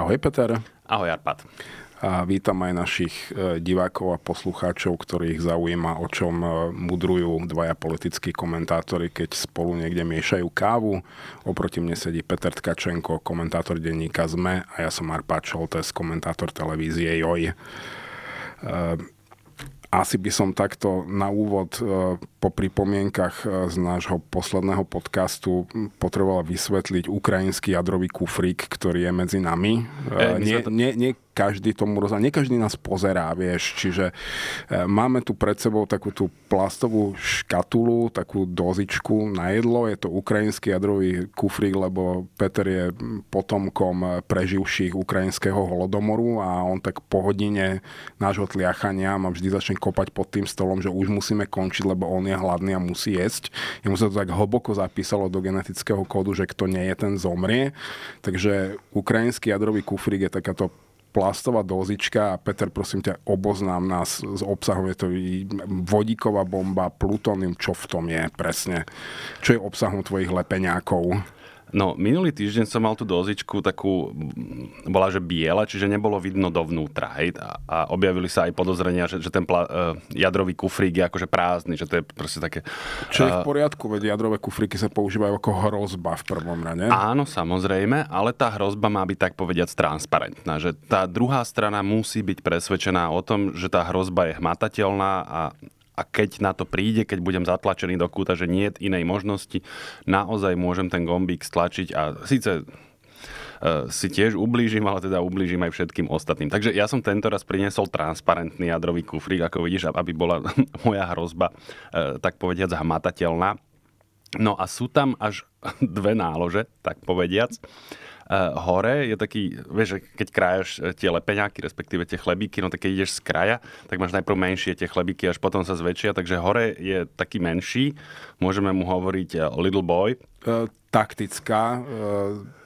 Ahoj Peter. Ahoj Arpad. A vítam aj našich e, divákov a poslucháčov, ktorých zaujíma, o čom e, mudrujú dvaja politickí komentátori, keď spolu niekde miešajú kávu. Oproti mne sedí Peter Tkačenko, komentátor denníka ZME a ja som Arpad Šoltes, komentátor televízie JOJ. E, asi by som takto na úvod po pripomienkach e, z nášho posledného podcastu potrebovala vysvetliť ukrajinský jadrový kufrík, ktorý je medzi nami. E, nie, to... nie, nie každý tomu rozumie, nie každý nás pozerá, vieš. Čiže e, máme tu pred sebou takú tú plastovú škatulu, takú dozičku na jedlo. Je to ukrajinský jadrový kufrík, lebo Peter je potomkom preživších ukrajinského holodomoru a on tak po hodine nášho tliachania ma vždy začne kopať pod tým stolom, že už musíme končiť, lebo on je hladný a musí jesť. Jemu sa to tak hlboko zapísalo do genetického kódu, že kto nie je, ten zomrie. Takže ukrajinský jadrový kufrík je takáto plastová dozička a Peter, prosím ťa, oboznám nás z obsahom. Je to vodíková bomba, plutónium, čo v tom je presne? Čo je obsahom tvojich lepeňákov? No, minulý týždeň som mal tú dozičku takú, mm, bola že biela, čiže nebolo vidno dovnútra. Hej? A, a objavili sa aj podozrenia, že, že ten pla, uh, jadrový kufrík je akože prázdny, že to je proste také... Čo je v e, poriadku, veď jadrové kufríky sa používajú ako hrozba v prvom rade. Áno, samozrejme, ale tá hrozba má byť tak povediac transparentná, že tá druhá strana musí byť presvedčená o tom, že tá hrozba je hmatateľná a a keď na to príde, keď budem zatlačený do kúta, že nie je inej možnosti, naozaj môžem ten gombík stlačiť a síce e, si tiež ublížim, ale teda ublížim aj všetkým ostatným. Takže ja som tento raz priniesol transparentný jadrový kufrík, ako vidíš, aby bola moja hrozba, e, tak povediať, hmatateľná. No a sú tam až dve nálože, tak povediac. E, hore je taký, vieš, keď krájaš e, tie lepeňáky, respektíve tie chlebíky, no tak keď ideš z kraja, tak máš najprv menšie tie chlebíky, až potom sa zväčšia, takže hore je taký menší, môžeme mu hovoriť e, little boy. Uh, taktická, uh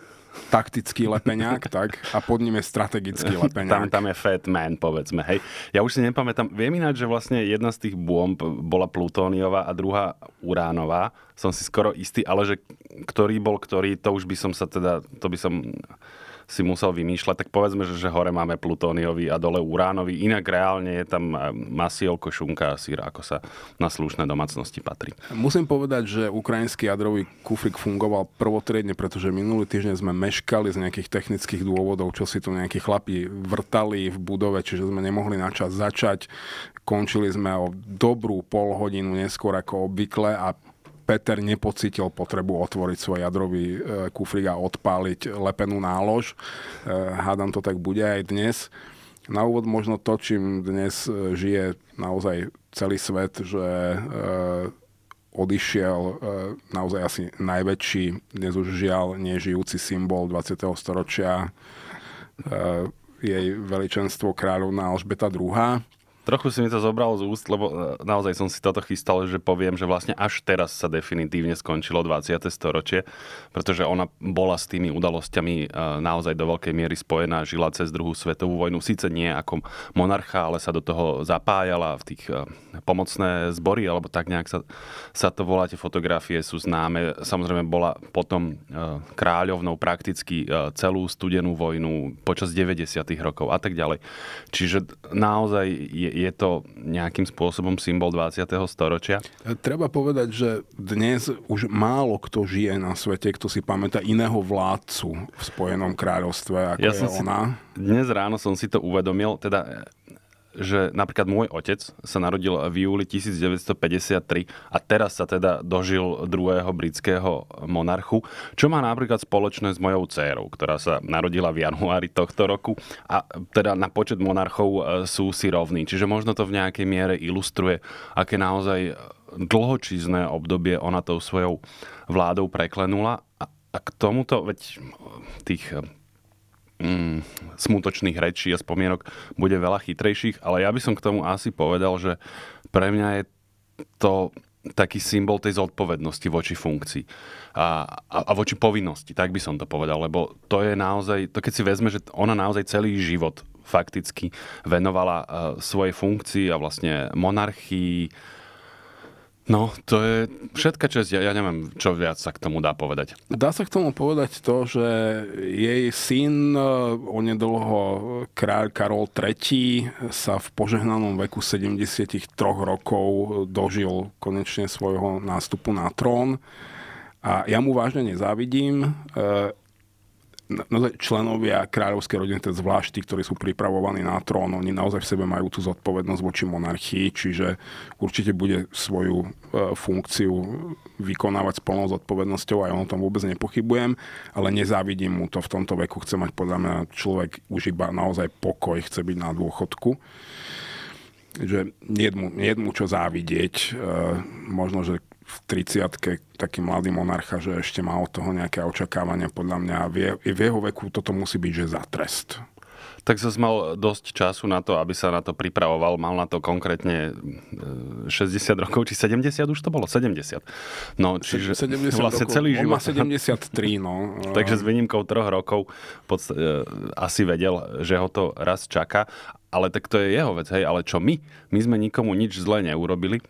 taktický lepeňák, tak? A pod ním je strategický lepeňák. Tam, tam je Fat Man, povedzme, hej. Ja už si nepamätám, viem ináč, že vlastne jedna z tých bomb bola plutóniová a druhá uránová. Som si skoro istý, ale že ktorý bol ktorý, to už by som sa teda, to by som si musel vymýšľať, tak povedzme, že, že hore máme plutóniový a dole uránový. Inak reálne je tam eh, masielko, šunka a síra, ako sa na slušné domácnosti patrí. Musím povedať, že ukrajinský jadrový kufrik fungoval prvotriedne, pretože minulý týždeň sme meškali z nejakých technických dôvodov, čo si tu nejakí chlapí vrtali v budove, čiže sme nemohli na čas začať. Končili sme o dobrú pol hodinu neskôr ako obvykle a Peter nepocítil potrebu otvoriť svoj jadrový e, kufrík a odpáliť lepenú nálož. E, hádam to tak bude aj dnes. Na úvod možno to, čím dnes e, žije naozaj celý svet, že odišiel naozaj asi najväčší, dnes už žiaľ nežijúci symbol 20. storočia, jej veličenstvo kráľovná Alžbeta II Trochu si mi to zobralo z úst, lebo e, naozaj som si toto chystal, že poviem, že vlastne až teraz sa definitívne skončilo 20. storočie, pretože ona bola s tými udalosťami e, naozaj do veľkej miery spojená, žila cez druhú svetovú vojnu, síce nie ako monarcha, ale sa do toho zapájala v tých e, pomocné zbory, alebo tak nejak sa, sa to volá, tie fotografie sú známe. Samozrejme bola potom kráľovnou prakticky celú studenú vojnu počas 90. rokov a tak ďalej. Čiže naozaj je, je to nejakým spôsobom symbol 20. storočia? Treba povedať, že dnes už málo kto žije na svete, kto si pamätá iného vládcu v Spojenom kráľovstve, ako ja je som ona. Si, dnes ráno som si to uvedomil, teda že napríklad môj otec sa narodil v júli 1953 a teraz sa teda dožil druhého britského monarchu, čo má napríklad spoločné s mojou dcérou, ktorá sa narodila v januári tohto roku a teda na počet monarchov e, sú si rovní. Čiže možno to v nejakej miere ilustruje, aké naozaj dlhočízne obdobie ona tou svojou vládou preklenula. A k tomuto, veď tých mm, smutočných rečí a spomienok bude veľa chytrejších, ale ja by som k tomu asi povedal, že pre mňa je to taký symbol tej zodpovednosti voči funkcii a, a, a voči povinnosti, tak by som to povedal, lebo to je naozaj, to keď si vezme, že ona naozaj celý život fakticky venovala uh, svojej funkcii a vlastne monarchii, No, to je všetka čest. Ja, ja neviem, čo viac sa k tomu dá povedať. Dá sa k tomu povedať to, že jej syn, e, onedlho kráľ Karol III, sa v požehnanom veku 73 rokov dožil konečne svojho nástupu na trón. A ja mu vážne nezávidím. E, naozaj členovia kráľovskej rodiny, teda zvlášť tí, ktorí sú pripravovaní na trón, oni naozaj v sebe majú tú zodpovednosť voči monarchii, čiže určite bude svoju e, funkciu vykonávať s plnou zodpovednosťou a ja o tom vôbec nepochybujem, ale nezávidím mu to v tomto veku, chce mať podľa mňa človek už iba naozaj pokoj, chce byť na dôchodku že nie je mu, nie je mu čo závidieť. E, možno, že v 30 taký mladý monarcha, že ešte má od toho nejaké očakávania, podľa mňa vie, v jeho veku toto musí byť, že za trest. Tak sa mal dosť času na to, aby sa na to pripravoval. Mal na to konkrétne 60 e, rokov, či 70 už to bolo? 70. No, čiže 70 vlastne rokov. celý On život. On má 73, no. Takže s výnimkou troch rokov e, asi vedel, že ho to raz čaká. Ale tak to je jeho vec, hej. Ale čo my? My sme nikomu nič zlé neurobili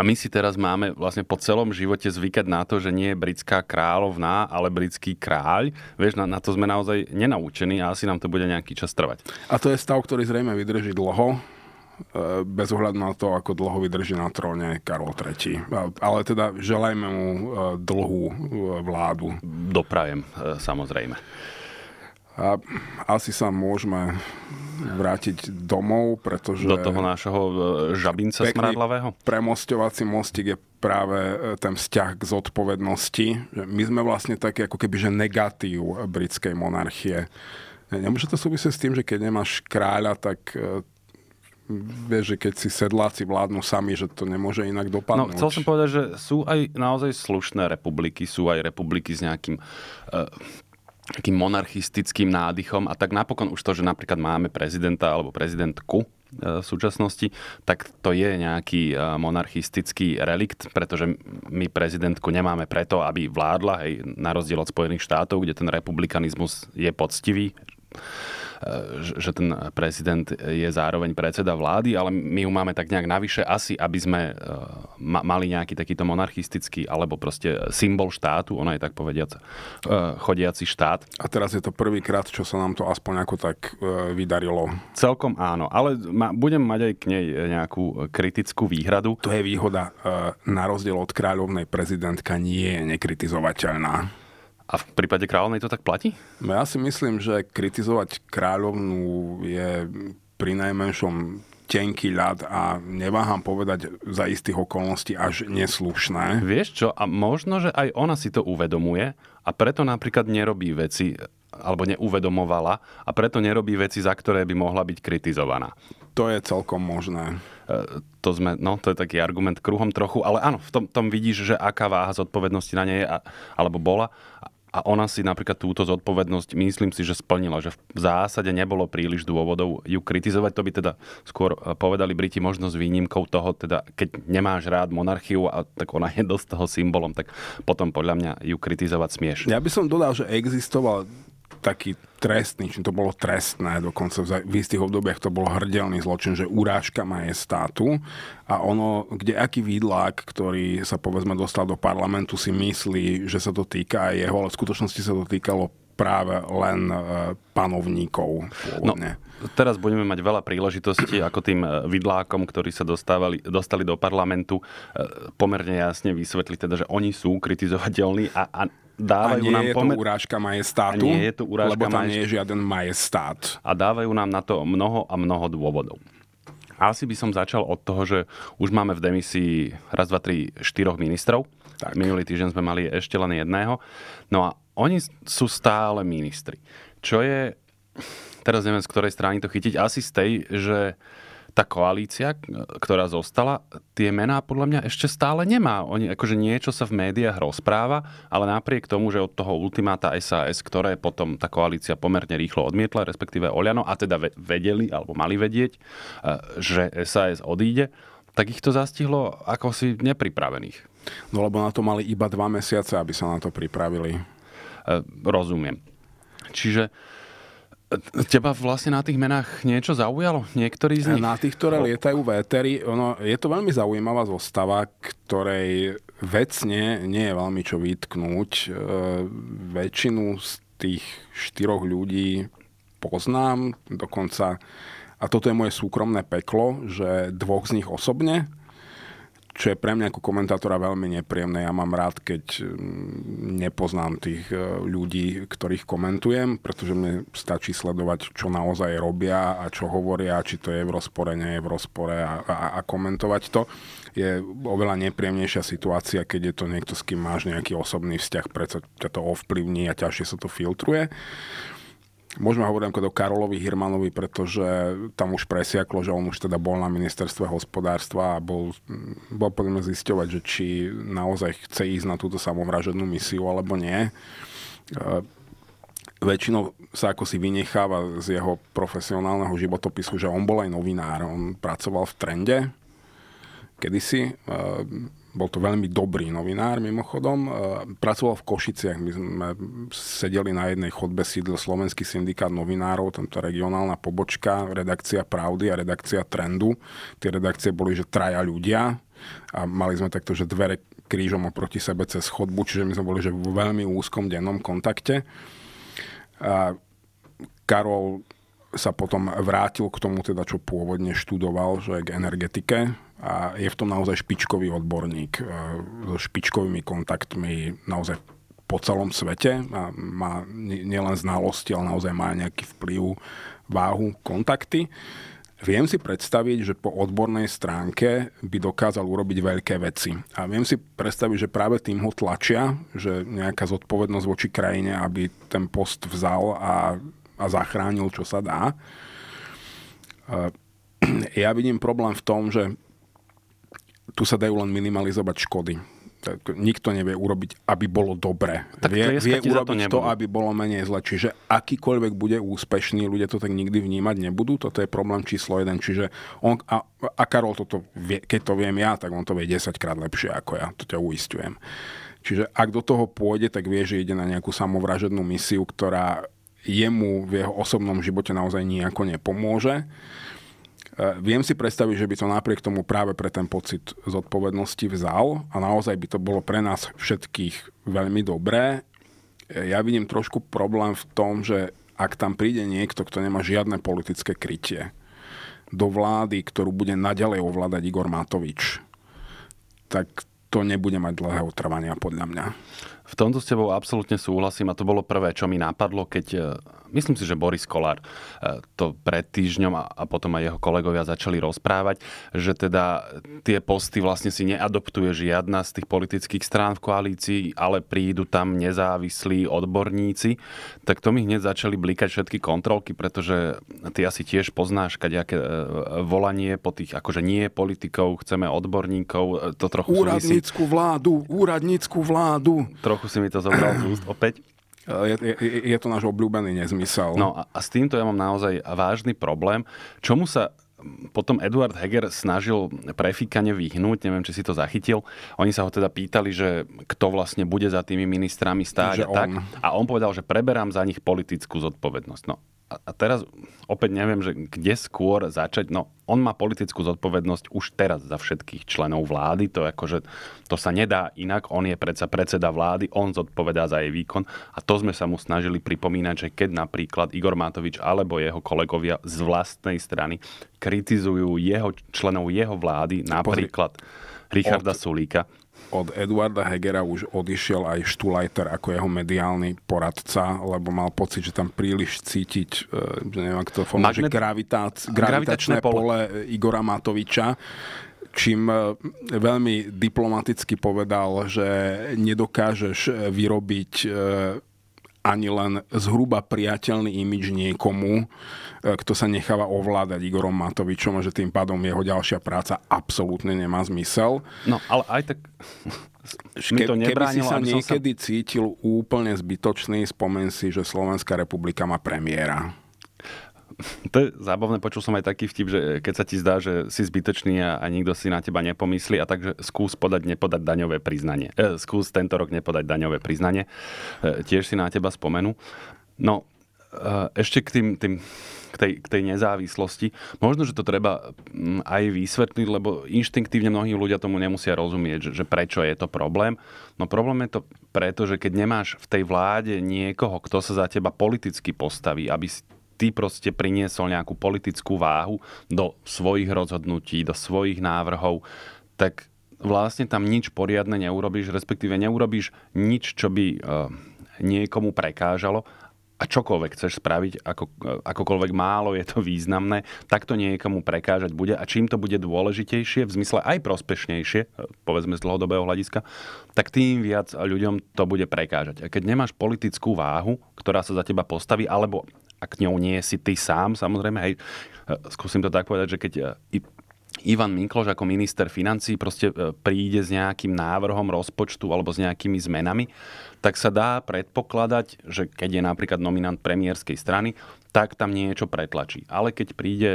a my si teraz máme vlastne po celom živote zvykať na to, že nie je britská kráľovná, ale britský kráľ. Vieš, na, na to sme naozaj nenaučení a asi nám to bude nejaký čas trvať. A to je stav, ktorý zrejme vydrží dlho e, bez ohľadu na to, ako dlho vydrží na tróne Karol III. Ale teda želajme mu e, dlhú e, vládu. Doprajem, samozrejme. A asi sa môžeme vrátiť domov, pretože... Do toho nášho e, žabinca smradlavého? Premostovací mostík je práve e, ten vzťah k zodpovednosti. My sme vlastne také ako keby že negatív britskej monarchie. Nemôže to súvisieť s tým, že keď nemáš kráľa, tak e, vieš, že keď si sedláci vládnu sami, že to nemôže inak dopadnúť. No, chcel som povedať, že sú aj naozaj slušné republiky, sú aj republiky s nejakým takým monarchistickým nádychom a tak napokon už to, že napríklad máme prezidenta alebo prezidentku e, v súčasnosti, tak to je nejaký e, monarchistický relikt, pretože my prezidentku nemáme preto, aby vládla, hej, na rozdiel od Spojených štátov, kde ten republikanizmus je poctivý E, že ten prezident je zároveň predseda vlády, ale my ju máme tak nejak navyše asi, aby sme e, mali nejaký takýto monarchistický alebo proste symbol štátu, ona je tak povediac e, chodiaci štát. A teraz je to prvýkrát, čo sa nám to aspoň ako tak vydarilo. Celkom áno, ale budem mať aj k nej nejakú kritickú výhradu. To je výhoda, na rozdiel od kráľovnej prezidentka nie je nekritizovateľná. A v prípade kráľovnej to tak platí? No ja si myslím, že kritizovať kráľovnú je pri najmenšom tenký ľad a neváham povedať za istých okolností až neslušné. Vieš čo, a možno, že aj ona si to uvedomuje a preto napríklad nerobí veci, alebo neuvedomovala a preto nerobí veci, za ktoré by mohla byť kritizovaná. To je celkom možné. E, to, sme, no, to je taký argument kruhom trochu, ale áno, v tom, tom vidíš, že aká váha zodpovednosti na nej je, alebo bola a ona si napríklad túto zodpovednosť, myslím si, že splnila, že v zásade nebolo príliš dôvodov ju kritizovať. To by teda skôr e, povedali Briti možno s výnimkou toho, teda keď nemáš rád monarchiu, a tak ona je dosť toho symbolom, tak potom podľa mňa ju kritizovať smieš. Ja by som dodal, že existoval taký trestný, čím to bolo trestné, dokonca v istých obdobiach to bol hrdelný zločin, že urážka majestátu a ono, kde aký výdlak, ktorý sa povedzme dostal do parlamentu, si myslí, že sa to týka aj jeho, ale v skutočnosti sa to týkalo práve len e, panovníkov pôvodne. No, teraz budeme mať veľa príležitostí, ako tým e, vidlákom, ktorí sa dostávali, dostali do parlamentu, e, pomerne jasne vysvetliť, teda, že oni sú kritizovateľní a, a dávajú a nie nám je pomer... to urážka majestátu, a nie je to urážka lebo tam majestát. nie je žiaden majestát. A dávajú nám na to mnoho a mnoho dôvodov. Asi by som začal od toho, že už máme v demisii raz, dva, tri, štyroch ministrov. Tak. Minulý týždeň sme mali ešte len jedného. No a oni sú stále ministri. Čo je, teraz neviem, z ktorej strany to chytiť, asi z tej, že tá koalícia, ktorá zostala, tie mená podľa mňa ešte stále nemá. Oni, akože niečo sa v médiách rozpráva, ale napriek tomu, že od toho ultimáta SAS, ktoré potom tá koalícia pomerne rýchlo odmietla, respektíve Oliano, a teda vedeli, alebo mali vedieť, e, že SAS odíde, tak ich to zastihlo ako si nepripravených. No lebo na to mali iba dva mesiace, aby sa na to pripravili. E, rozumiem. Čiže Teba vlastne na tých menách niečo zaujalo? niektorí z nich? Na tých, ktoré lietajú vétery, ono, je to veľmi zaujímavá zostava, ktorej vecne nie je veľmi čo vytknúť. E, väčšinu z tých štyroch ľudí poznám, dokonca, a toto je moje súkromné peklo, že dvoch z nich osobne, čo je pre mňa ako komentátora veľmi nepríjemné. Ja mám rád, keď hm, nepoznám tých e, ľudí, ktorých komentujem, pretože mne stačí sledovať, čo naozaj robia a čo hovoria, či to je v rozpore, nie je v rozpore a, a, a komentovať to. Je oveľa nepríjemnejšia situácia, keď je to niekto, s kým máš nejaký osobný vzťah, predsa ťa to ovplyvní a ťažšie sa to filtruje. Môžeme hovoriť do Karolovi Hirmanovi, pretože tam už presiaklo, že on už teda bol na ministerstve hospodárstva a bol, mm, bol poďme zisťovať, že či naozaj chce ísť na túto samovražednú misiu alebo nie. E, väčšinou sa ako si vynecháva z jeho profesionálneho životopisu, že on bol aj novinár, on pracoval v trende kedysi, e, bol to veľmi dobrý novinár mimochodom. E, pracoval v Košiciach. My sme sedeli na jednej chodbe sídl Slovenský syndikát novinárov, tamto regionálna pobočka, redakcia Pravdy a redakcia Trendu. Tie redakcie boli, že traja ľudia a mali sme takto, že dvere krížom oproti sebe cez chodbu, čiže my sme boli že v veľmi úzkom dennom kontakte. A Karol sa potom vrátil k tomu, teda, čo pôvodne študoval, že k energetike, a je v tom naozaj špičkový odborník e, so špičkovými kontaktmi naozaj po celom svete. A má nielen znalosti, ale naozaj má nejaký vplyv, váhu, kontakty. Viem si predstaviť, že po odbornej stránke by dokázal urobiť veľké veci. A viem si predstaviť, že práve tým ho tlačia, že nejaká zodpovednosť voči krajine, aby ten post vzal a, a zachránil, čo sa dá. E, ja vidím problém v tom, že tu sa dajú len minimalizovať škody. Tak nikto nevie urobiť, aby bolo dobre. Tak vie vie urobiť to, to, aby bolo menej zle. Čiže akýkoľvek bude úspešný, ľudia to tak nikdy vnímať nebudú. Toto je problém číslo jeden. Čiže on, a, a Karol toto vie, keď to viem ja, tak on to vie 10 krát lepšie ako ja. To ťa uistujem. Čiže ak do toho pôjde, tak vie, že ide na nejakú samovražednú misiu, ktorá jemu v jeho osobnom živote naozaj nejako nepomôže Eh, viem si predstaviť, že by to napriek tomu práve pre ten pocit zodpovednosti vzal a naozaj by to bolo pre nás všetkých veľmi dobré. Eh, ja vidím trošku problém v tom, že ak tam príde niekto, kto nemá žiadne politické krytie do vlády, ktorú bude naďalej ovládať Igor Matovič, tak to nebude mať dlhého trvania podľa mňa. V tomto s tebou absolútne súhlasím a to bolo prvé, čo mi napadlo, keď e, myslím si, že Boris Kolár e, to pred týždňom a potom aj jeho kolegovia začali rozprávať, že teda tie posty vlastne si neadoptuje žiadna z tých politických strán v koalícii, ale prídu tam nezávislí odborníci, tak to mi hneď začali blikať všetky kontrolky, pretože ty asi tiež poznáš, kaďaké e, volanie po tých, akože nie politikov, chceme odborníkov, to trochu Úradnícku vládu, úradnícku vládu. Trochu trochu si mi to zobral z úst opäť. Eh, je, je, je to náš obľúbený nezmysel. No a, a s týmto ja mám naozaj vážny problém. Čomu sa potom Eduard Heger snažil prefíkane vyhnúť, neviem, či si to zachytil. Oni sa ho teda pýtali, že kto vlastne bude za tými ministrami stáť a tak. On. A on povedal, že preberám za nich politickú zodpovednosť. No, a teraz opäť neviem, že kde skôr začať. No, on má politickú zodpovednosť už teraz za všetkých členov vlády. To, akože, to sa nedá inak. On je predsa predseda vlády, on zodpovedá za jej výkon. A to sme sa mu snažili pripomínať, že keď napríklad Igor Matovič alebo jeho kolegovia z vlastnej strany kritizujú jeho, členov jeho vlády, napríklad Pozri. Richarda od... Sulíka, od Eduarda Hegera už odišiel aj Štulajter ako jeho mediálny poradca, lebo mal pocit, že tam príliš cítiť, e, neviem, ak to formu, Magnet... že gravitačné, gravitačné pole. pole Igora Matoviča čím e, veľmi diplomaticky povedal, že nedokážeš e, vyrobiť ani len zhruba priateľný imič niekomu, e, kto sa necháva ovládať Igorom Matovičom a že tým pádom jeho ďalšia práca absolútne nemá zmysel. No, ale aj tak... Ke, to keby si sa niekedy sa... cítil úplne zbytočný, spomen si, že Slovenská republika má premiéra to je zábavné, počul som aj taký vtip, že keď sa ti zdá, že si zbytočný a, a nikto si na teba nepomyslí, a takže skús podať nepodať daňové priznanie. E, skús tento rok nepodať daňové priznanie. E, tiež si na teba spomenú. No, e, ešte k, tým, tým, k, tej, k tej nezávislosti. Možno, že to treba mm, aj vysvetliť, lebo inštinktívne mnohí ľudia tomu nemusia rozumieť, že, že prečo je to problém. No problém je to preto, že keď nemáš v tej vláde niekoho, kto sa za teba politicky postaví, aby si ty proste priniesol nejakú politickú váhu do svojich rozhodnutí, do svojich návrhov, tak vlastne tam nič poriadne neurobiš, respektíve neurobiš nič, čo by eh, niekomu prekážalo a čokoľvek chceš spraviť, ako, eh, akokoľvek málo je to významné, tak to niekomu prekážať bude a čím to bude dôležitejšie, v zmysle aj prospešnejšie, eh, povedzme z dlhodobého hľadiska, tak tým viac ľuďom to bude prekážať. A keď nemáš politickú váhu, ktorá sa za teba postaví, alebo ak ňou nie si ty sám, samozrejme, hej, e, skúsim to tak povedať, že keď e, Ivan Mikloš ako minister financí proste e, príde s nejakým návrhom rozpočtu alebo s nejakými zmenami, tak sa dá predpokladať, že keď je napríklad nominant premiérskej strany, tak tam niečo pretlačí. Ale keď príde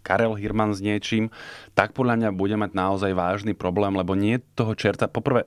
Karel Hirman s niečím, tak podľa mňa bude mať naozaj vážny problém, lebo nie toho čerta, poprvé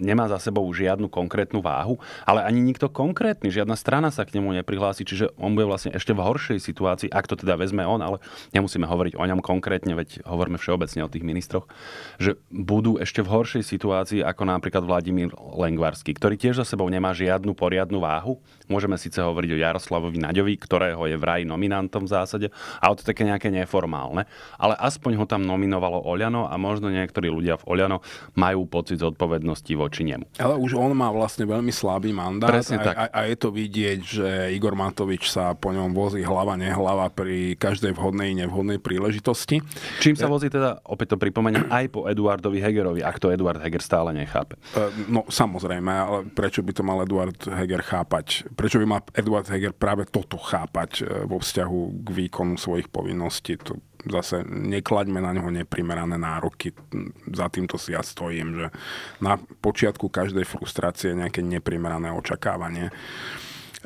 nemá za sebou žiadnu konkrétnu váhu, ale ani nikto konkrétny, žiadna strana sa k nemu neprihlási, čiže on bude vlastne ešte v horšej situácii, ak to teda vezme on, ale nemusíme hovoriť o ňom konkrétne, veď hovoríme všeobecne o tých ministroch, že budú ešte v horšej situácii ako napríklad Vladimír Lengvarský, ktorý tiež za sebou nemá žiadnu poriadnu váhu, Môžeme síce hovoriť o Jaroslavovi Naďovi, ktorého je vraj nominantom v zásade, ale to také nejaké neformálne. Ale aspoň ho tam nominovalo Oľano a možno niektorí ľudia v Oľano majú pocit zodpovednosti voči nemu. Ale už on má vlastne veľmi slabý mandát Presne a, tak. A, a je to vidieť, že Igor Matovič sa po ňom vozí hlava nehlava pri každej vhodnej nevhodnej príležitosti. Čím sa vozí teda, opäť to pripomeniem, aj po Eduardovi Hegerovi, ak to Eduard Heger stále nechápe. Ehm, no samozrejme, ale prečo by to mal Eduard Heger chápať? prečo by mal Eduard Heger práve toto chápať e, vo vzťahu k výkonu svojich povinností. To zase neklaďme na neho neprimerané nároky. Za týmto si ja stojím, že na počiatku každej frustrácie je nejaké neprimerané očakávanie.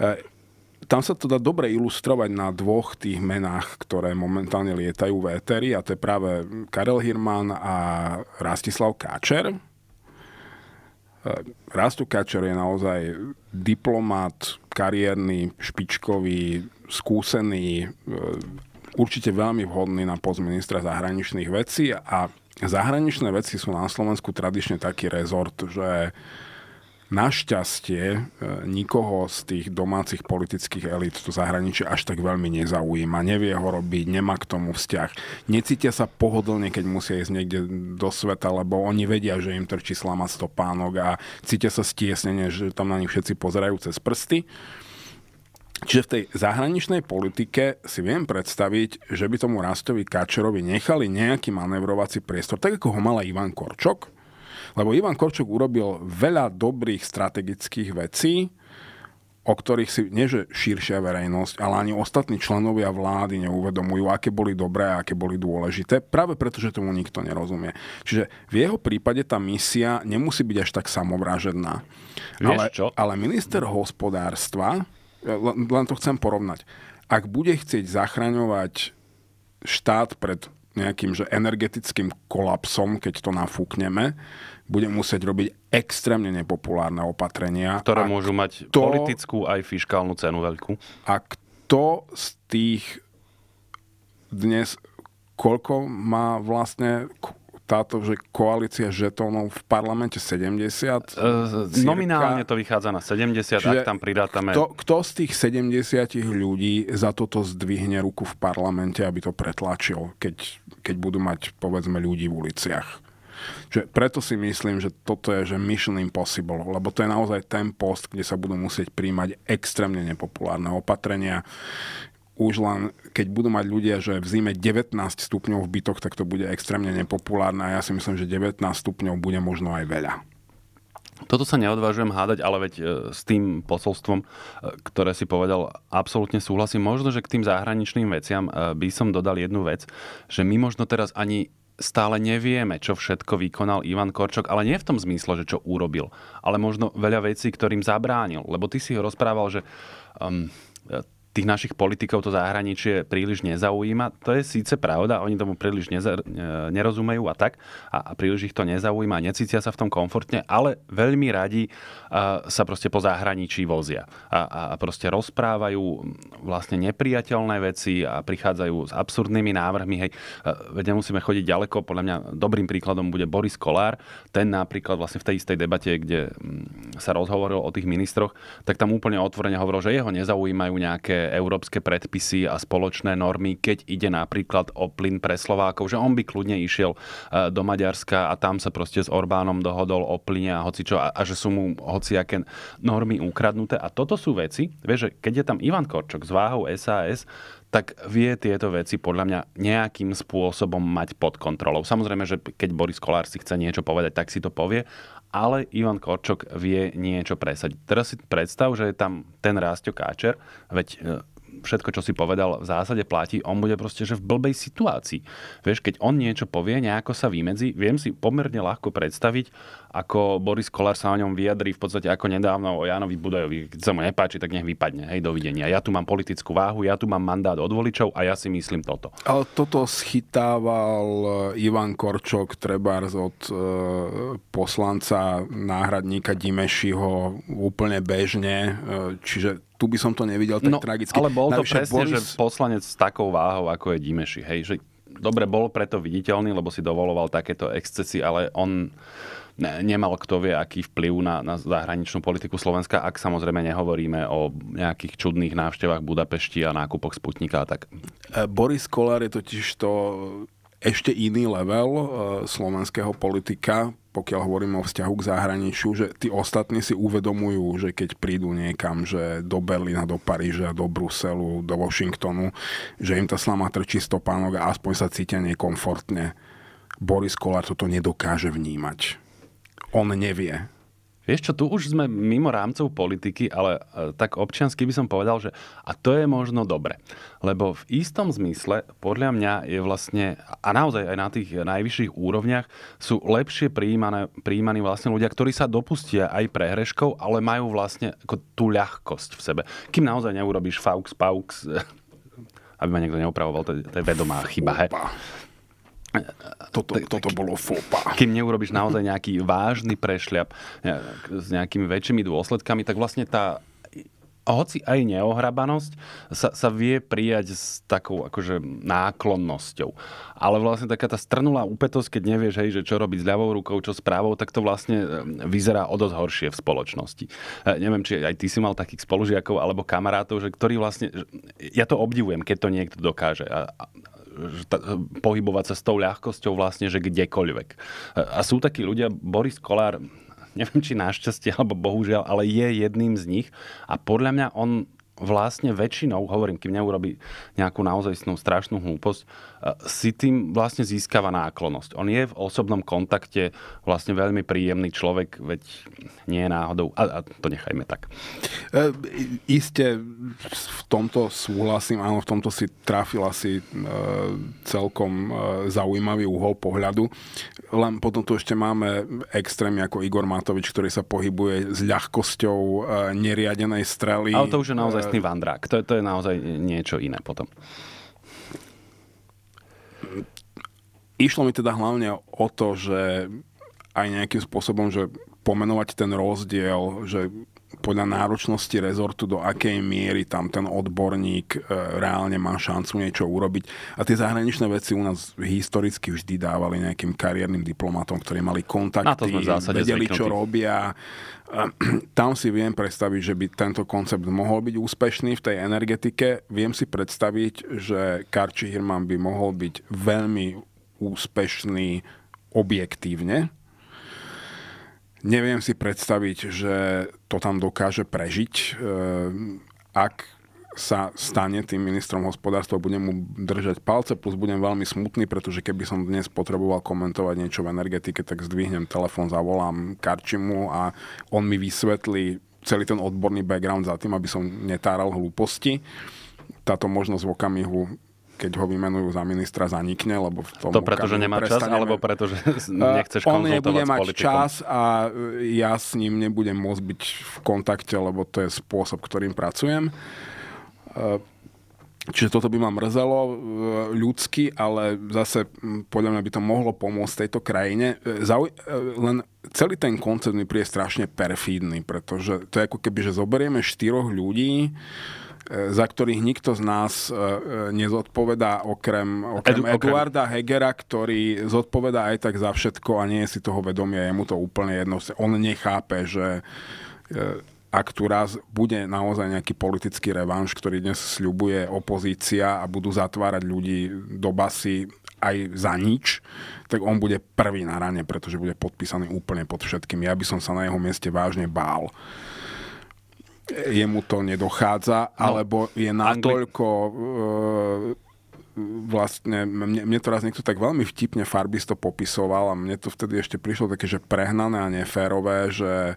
E, tam sa to dá dobre ilustrovať na dvoch tých menách, ktoré momentálne lietajú v éteri a to je práve Karel Hirman a Rastislav Káčer Rastu Kačer je naozaj diplomat, kariérny, špičkový, skúsený, e, určite veľmi vhodný na post ministra zahraničných vecí a zahraničné veci sú na Slovensku tradične taký rezort, že Našťastie e, nikoho z tých domácich politických elít to zahraničie až tak veľmi nezaujíma. Nevie ho robiť, nemá k tomu vzťah. Necítia sa pohodlne, keď musia ísť niekde do sveta, lebo oni vedia, že im trčí slama stopánok a cítia sa stiesnenie, že tam na nich všetci pozerajú cez prsty. Čiže v tej zahraničnej politike si viem predstaviť, že by tomu Rastovi Kačerovi nechali nejaký manevrovací priestor, tak ako ho mala Ivan Korčok, lebo Ivan Korčok urobil veľa dobrých strategických vecí, o ktorých si nie že širšia verejnosť, ale ani ostatní členovia vlády neuvedomujú, aké boli dobré a aké boli dôležité, práve preto, že tomu nikto nerozumie. Čiže v jeho prípade tá misia nemusí byť až tak samovražedná. Vieš ale, čo? ale minister hospodárstva, len to chcem porovnať, ak bude chcieť zachraňovať štát pred nejakým že energetickým kolapsom, keď to nafúkneme, bude musieť robiť extrémne nepopulárne opatrenia. Ktoré môžu mať to, politickú aj fiskálnu cenu veľkú. A kto z tých dnes, koľko má vlastne táto že koalícia žetónov v parlamente 70? Uh, e, nominálne to vychádza na 70, ak tam pridátame... Kto, kto z tých 70 ľudí za toto zdvihne ruku v parlamente, aby to pretlačil, keď, keď budú mať, povedzme, ľudí v uliciach? Že preto si myslím, že toto je že mission impossible, lebo to je naozaj ten post, kde sa budú musieť príjmať extrémne nepopulárne opatrenia už len keď budú mať ľudia, že v zime 19 stupňov v bytoch, tak to bude extrémne nepopulárne a ja si myslím, že 19 stupňov bude možno aj veľa. Toto sa neodvážujem hádať, ale veď e, s tým posolstvom, e, ktoré si povedal, absolútne súhlasím. Možno, že k tým zahraničným veciam e, by som dodal jednu vec, že my možno teraz ani stále nevieme, čo všetko vykonal Ivan Korčok, ale nie v tom zmysle, že čo urobil, ale možno veľa vecí, ktorým zabránil. Lebo ty si ho rozprával, že um, tých našich politikov to zahraničie príliš nezaujíma. To je síce pravda, oni tomu príliš neza, e, nerozumejú a tak, a, a príliš ich to nezaujíma, necítia sa v tom komfortne, ale veľmi radi e, sa proste po zahraničí vozia a, a proste rozprávajú vlastne nepriateľné veci a prichádzajú s absurdnými návrhmi. Hej, e, veď nemusíme chodiť ďaleko, podľa mňa dobrým príkladom bude Boris Kolár, ten napríklad vlastne v tej istej debate, kde sa rozhovoril o tých ministroch, tak tam úplne otvorene hovoril, že jeho nezaujímajú nejaké európske predpisy a spoločné normy, keď ide napríklad o plyn pre Slovákov, že on by kľudne išiel e, do Maďarska a tam sa proste s Orbánom dohodol o plyne a hocičo a, a že sú mu hociaké normy ukradnuté. A toto sú veci, vieš, že keď je tam Ivan Korčok s váhou SAS, tak vie tieto veci podľa mňa nejakým spôsobom mať pod kontrolou. Samozrejme, že keď Boris Kolár si chce niečo povedať, tak si to povie, ale Ivan Korčok vie niečo presať. Teraz si predstav, že je tam ten Rásťo Káčer, veď e, všetko, čo si povedal, v zásade platí, on bude proste že v blbej situácii. Vieš, keď on niečo povie, nejako sa vymedzi, viem si pomerne ľahko predstaviť, ako Boris Kolár sa o ňom vyjadrí v podstate ako nedávno o Jánovi Budajovi. Keď sa mu nepáči, tak nech vypadne. Hej, dovidenia. Ja tu mám politickú váhu, ja tu mám mandát od voličov a ja si myslím toto. Ale toto schytával eh, Ivan Korčok, trebárs od e, poslanca náhradníka Dimešiho úplne bežne. E, čiže tu by som to nevidel tak no, tragicky. Ale bol to Navyše presne, Boris... že poslanec s takou váhou, ako je Dimeši. Hej, že dobre bol preto viditeľný, lebo si dovoloval takéto excesy, ale on ne, nemal kto vie, aký vplyv na, na zahraničnú politiku Slovenska, ak samozrejme nehovoríme o nejakých čudných návštevách Budapešti a nákupoch Sputnika a tak. E, Boris Kolár je totiž to ešte iný level e, slovenského politika, pokiaľ hovoríme o vzťahu k zahraničiu, že tí ostatní si uvedomujú, že keď prídu niekam, že do Berlína, do Paríža, do Bruselu, do Washingtonu, že im tá slama trčí stopánok a aspoň sa cítia nekomfortne. Boris Kolár toto nedokáže vnímať on nevie. Vieš čo, tu už sme mimo rámcov politiky, ale e, tak občiansky by som povedal, že a to je možno dobre. Lebo v istom zmysle, podľa mňa je vlastne, a naozaj aj na tých najvyšších úrovniach, sú lepšie prijímané, prijímaní vlastne ľudia, ktorí sa dopustia aj prehreškou, ale majú vlastne ako tú ľahkosť v sebe. Kým naozaj neurobíš faux, paux, aby ma niekto neopravoval, to je, to je vedomá chyba. He toto, toto bolo fopa. Kým neurobiš naozaj nejaký vážny prešľap e, s nejakými väčšími dôsledkami, tak vlastne tá hoci aj neohrabanosť sa, sa vie prijať s takou akože náklonnosťou. Ale vlastne taká tá strnulá úpetosť, keď nevieš, hej, že čo robiť s ľavou rukou, čo s pravou, tak to vlastne e, vyzerá o dosť horšie v spoločnosti. E, neviem, či aj ty si mal takých spolužiakov alebo kamarátov, že ktorí vlastne... Ja to obdivujem, keď to niekto dokáže. a, pohybovať sa s tou ľahkosťou vlastne, že kdekoľvek. A sú takí ľudia, Boris Kolár, neviem či našťastie alebo bohužiaľ, ale je jedným z nich a podľa mňa on vlastne väčšinou, hovorím, kým neurobi nejakú naozaj strašnú hlúposť, si tým vlastne získava náklonosť. On je v osobnom kontakte vlastne veľmi príjemný človek, veď nie je náhodou. A, a to nechajme tak. E, iste v tomto súhlasím, áno, v tomto si trafil asi e, celkom e, zaujímavý uhol pohľadu. Len potom tu ešte máme extrémy ako Igor Matovič, ktorý sa pohybuje s ľahkosťou e, neriadenej strely. Ale to už je naozaj e, sný vandrák. To, to je naozaj niečo iné potom. Išlo mi teda hlavne o to, že aj nejakým spôsobom, že pomenovať ten rozdiel, že podľa náročnosti rezortu, do akej miery tam ten odborník e, reálne má šancu niečo urobiť. A tie zahraničné veci u nás historicky vždy dávali nejakým kariérnym diplomatom, ktorí mali kontakty, vedeli, zvyknutí. čo robia. Tam si viem predstaviť, že by tento koncept mohol byť úspešný v tej energetike. Viem si predstaviť, že Karči Hirman by mohol byť veľmi úspešný objektívne. Neviem si predstaviť, že to tam dokáže prežiť. Ehm, ak sa stane tým ministrom hospodárstva, budem mu držať palce, plus budem veľmi smutný, pretože keby som dnes potreboval komentovať niečo v energetike, tak zdvihnem telefón, zavolám Karčimu a on mi vysvetlí celý ten odborný background za tým, aby som netáral hlúposti. Táto možnosť v okamihu keď ho vymenujú za ministra, zanikne, lebo v tom... To preto, že nemá čas, alebo preto, že eh, nechceš On nebude mať politikom. čas a eh, ja s ním nebudem môcť byť v kontakte, lebo to je spôsob, ktorým pracujem. Eh, čiže toto by ma mrzelo ľudsky, ale zase hm, podľa mňa by to mohlo pomôcť tejto krajine. Zauj- Len celý ten koncept mi príde strašne perfídny, pretože to je ako keby, že zoberieme štyroch ľudí, E, za ktorých nikto z nás e, e, nezodpovedá okrem, okrem Edu, Eduarda okrem. Hegera, ktorý zodpovedá aj tak za všetko a nie je si toho vedomie, je mu to úplne jedno. On nechápe, že ak tu raz bude naozaj nejaký politický revanš, ktorý dnes sľubuje opozícia a budú zatvárať ľudí do basy aj za nič, tak on bude prvý na rane, pretože bude podpísaný úplne pod všetkým. Ja by som sa na jeho mieste vážne bál jemu to nedochádza, no, alebo je natoľko... Angli- e, vlastne, mne, mne to raz niekto tak veľmi vtipne farbisto popisoval a mne to vtedy ešte prišlo také, že prehnané a neférové, že e,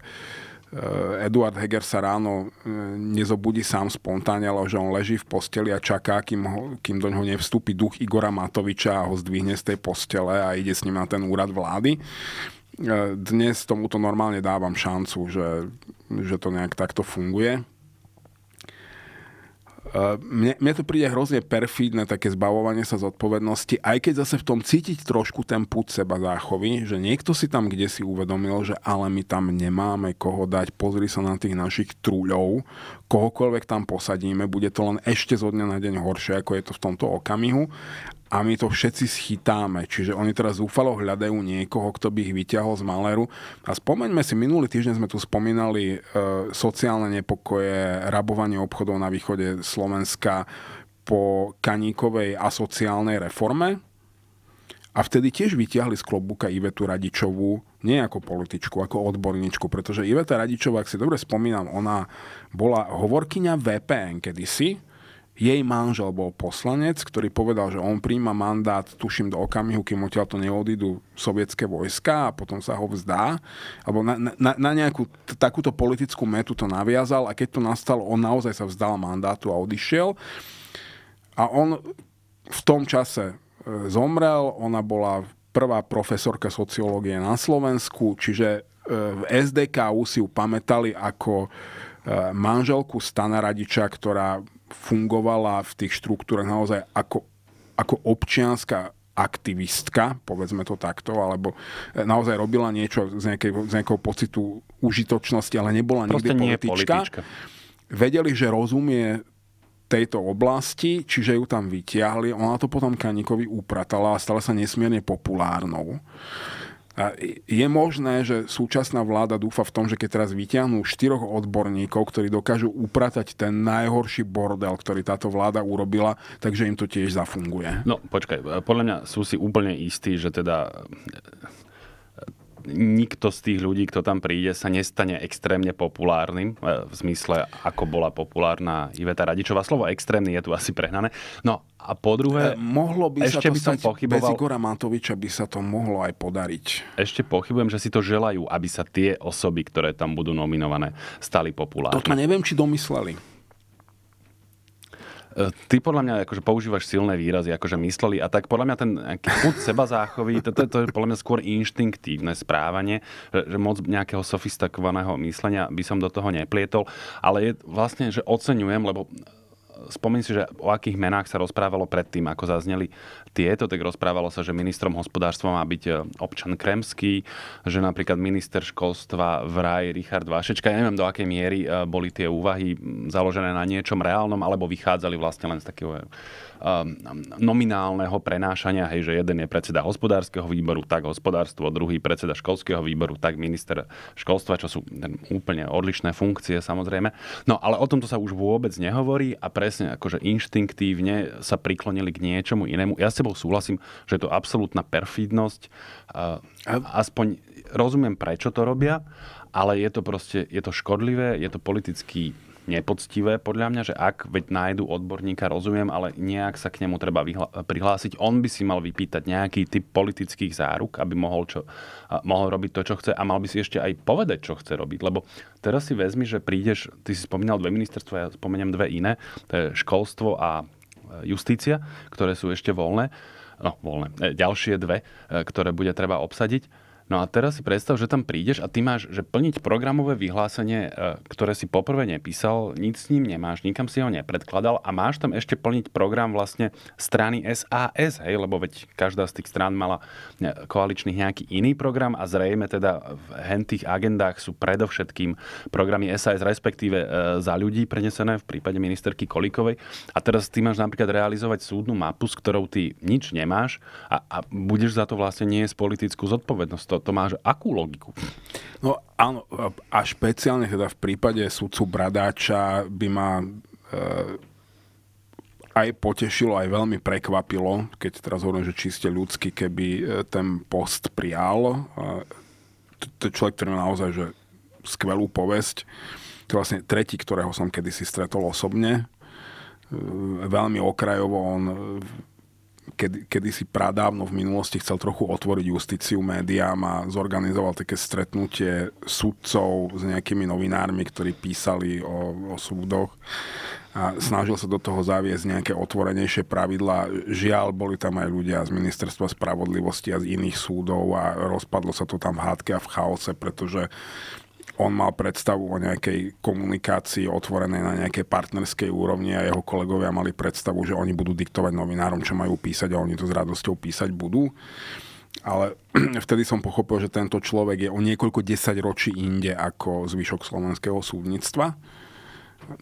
Eduard Heger sa ráno e, nezobudí sám spontánne, ale že on leží v posteli a čaká, kým, ho, kým do ňoho nevstúpi duch Igora Matoviča a ho zdvihne z tej postele a ide s ním na ten úrad vlády. E, dnes tomuto normálne dávam šancu, že, že to nejak takto funguje. E, mne, mne to príde hrozne perfídne také zbavovanie sa zodpovednosti, aj keď zase v tom cítiť trošku ten púd seba záchovy, že niekto si tam kde si uvedomil, že ale my tam nemáme koho dať, pozri sa na tých našich trúľov, kohokoľvek tam posadíme, bude to len ešte zo dňa na deň horšie, ako je to v tomto okamihu a my to všetci schytáme. Čiže oni teraz zúfalo hľadajú niekoho, kto by ich vyťahol z maléru. A spomeňme si, minulý týždeň sme tu spomínali e, sociálne nepokoje, rabovanie obchodov na východe Slovenska po kaníkovej a sociálnej reforme. A vtedy tiež vyťahli z klobúka Ivetu Radičovú, nie ako političku, ako odborníčku, pretože Iveta Radičová, ak si dobre spomínam, ona bola hovorkyňa VPN kedysi, jej manžel bol poslanec, ktorý povedal, že on príjma mandát, tuším, do okamihu, kým to neodídu sovietské vojska a potom sa ho vzdá. Alebo na, na, na nejakú t- takúto politickú metu to naviazal a keď to nastalo, on naozaj sa vzdal mandátu a odišiel. A on v tom čase e, zomrel, ona bola prvá profesorka sociológie na Slovensku, čiže e, v SDKU si ju pamätali ako e, manželku Stana Radiča, ktorá fungovala v tých štruktúrach naozaj ako, ako občianská aktivistka, povedzme to takto, alebo e, naozaj robila niečo z, nejakej, z nejakého pocitu užitočnosti, ale nebola Proste nikdy politička. politička. Vedeli, že rozumie tejto oblasti, čiže ju tam vytiahli. Ona to potom Kanikovi upratala a stala sa nesmierne populárnou. A je možné, že súčasná vláda dúfa v tom, že keď teraz vyťahnú štyroch odborníkov, ktorí dokážu upratať ten najhorší bordel, ktorý táto vláda urobila, takže im to tiež zafunguje. No počkaj, podľa mňa sú si úplne istí, že teda e, nikto z tých ľudí, kto tam príde, sa nestane extrémne populárnym, e, v zmysle, ako bola populárna Iveta Radičová. Slovo extrémny je tu asi prehnané. No, a po druhé, e, mohlo by ešte sa to by som pochyboval, bez Igora Matoviča by sa to mohlo aj podariť. Ešte pochybujem, že si to želajú, aby sa tie osoby, ktoré tam budú nominované, stali populárne. To neviem, či domysleli. Eh, ty podľa mňa akože používaš silné výrazy, akože mysleli a tak podľa mňa ten chud seba záchovy, to, to, to je podľa mňa skôr inštinktívne správanie, že, že moc nejakého sofistikovaného myslenia by som do toho neplietol, ale je vlastne, že oceňujem, lebo spomeň si, že o akých menách sa rozprávalo predtým, ako zazneli tieto, tak rozprávalo sa, že ministrom hospodárstva má byť e, občan Kremský, že napríklad minister školstva vraj Richard Vašečka. Ja neviem, do akej miery e, boli tie úvahy založené na niečom reálnom, alebo vychádzali vlastne len z takého e, nominálneho prenášania, hej, že jeden je predseda hospodárskeho výboru, tak hospodárstvo, druhý predseda školského výboru, tak minister školstva, čo sú úplne odlišné funkcie samozrejme. No ale o tomto sa už vôbec nehovorí a presne akože inštinktívne sa priklonili k niečomu inému. Ja s tebou súhlasím, že je to absolútna perfídnosť. Aspoň rozumiem, prečo to robia, ale je to proste, je to škodlivé, je to politicky nepoctivé podľa mňa, že ak veď nájdu odborníka, rozumiem, ale nejak sa k nemu treba vyhla- prihlásiť. On by si mal vypýtať nejaký typ politických záruk, aby mohol, čo, mohol robiť to, čo chce a mal by si ešte aj povedať, čo chce robiť. Lebo teraz si vezmi, že prídeš, ty si spomínal dve ministerstva, ja spomeniem dve iné, to je školstvo a E, justícia, ktoré sú ešte voľné. No, voľné. E, ďalšie dve, e, ktoré bude treba obsadiť. No a teraz si predstav, že tam prídeš a ty máš, že plniť programové vyhlásenie, e, ktoré si poprvé nepísal, nič s ním nemáš, nikam si ho nepredkladal a máš tam ešte plniť program vlastne strany SAS, hej, lebo veď každá z tých strán mala e, koaličných nejaký iný program a zrejme teda v hentých agendách sú predovšetkým programy SAS, respektíve e, za ľudí prenesené v prípade ministerky Kolikovej. A teraz ty máš napríklad realizovať súdnu mapu, s ktorou ty nič nemáš a, a budeš za to vlastne nie z politickú zodpovednosť to, to má že akú logiku? No áno, a špeciálne teda v prípade sudcu Bradáča by ma e, aj potešilo, aj veľmi prekvapilo, keď teraz hovorím, že čiste ľudský, keby eh, ten post prijal. To je človek, ktorý má naozaj že skvelú povesť. To je vlastne tretí, ktorého som kedysi stretol osobne. Eh, veľmi okrajovo on kedy, kedysi pradávno v minulosti chcel trochu otvoriť justíciu médiám a zorganizoval také stretnutie sudcov s nejakými novinármi, ktorí písali o, o súdoch a snažil sa do toho zaviesť nejaké otvorenejšie pravidlá. Žiaľ, boli tam aj ľudia z Ministerstva spravodlivosti a z iných súdov a rozpadlo sa to tam v hádke a v chaose, pretože on mal predstavu o nejakej komunikácii otvorenej na nejakej partnerskej úrovni a jeho kolegovia mali predstavu, že oni budú diktovať novinárom, čo majú písať a oni to s radosťou písať budú. Ale vtedy som pochopil, že tento človek je o niekoľko desať ročí inde ako zvyšok slovenského súdnictva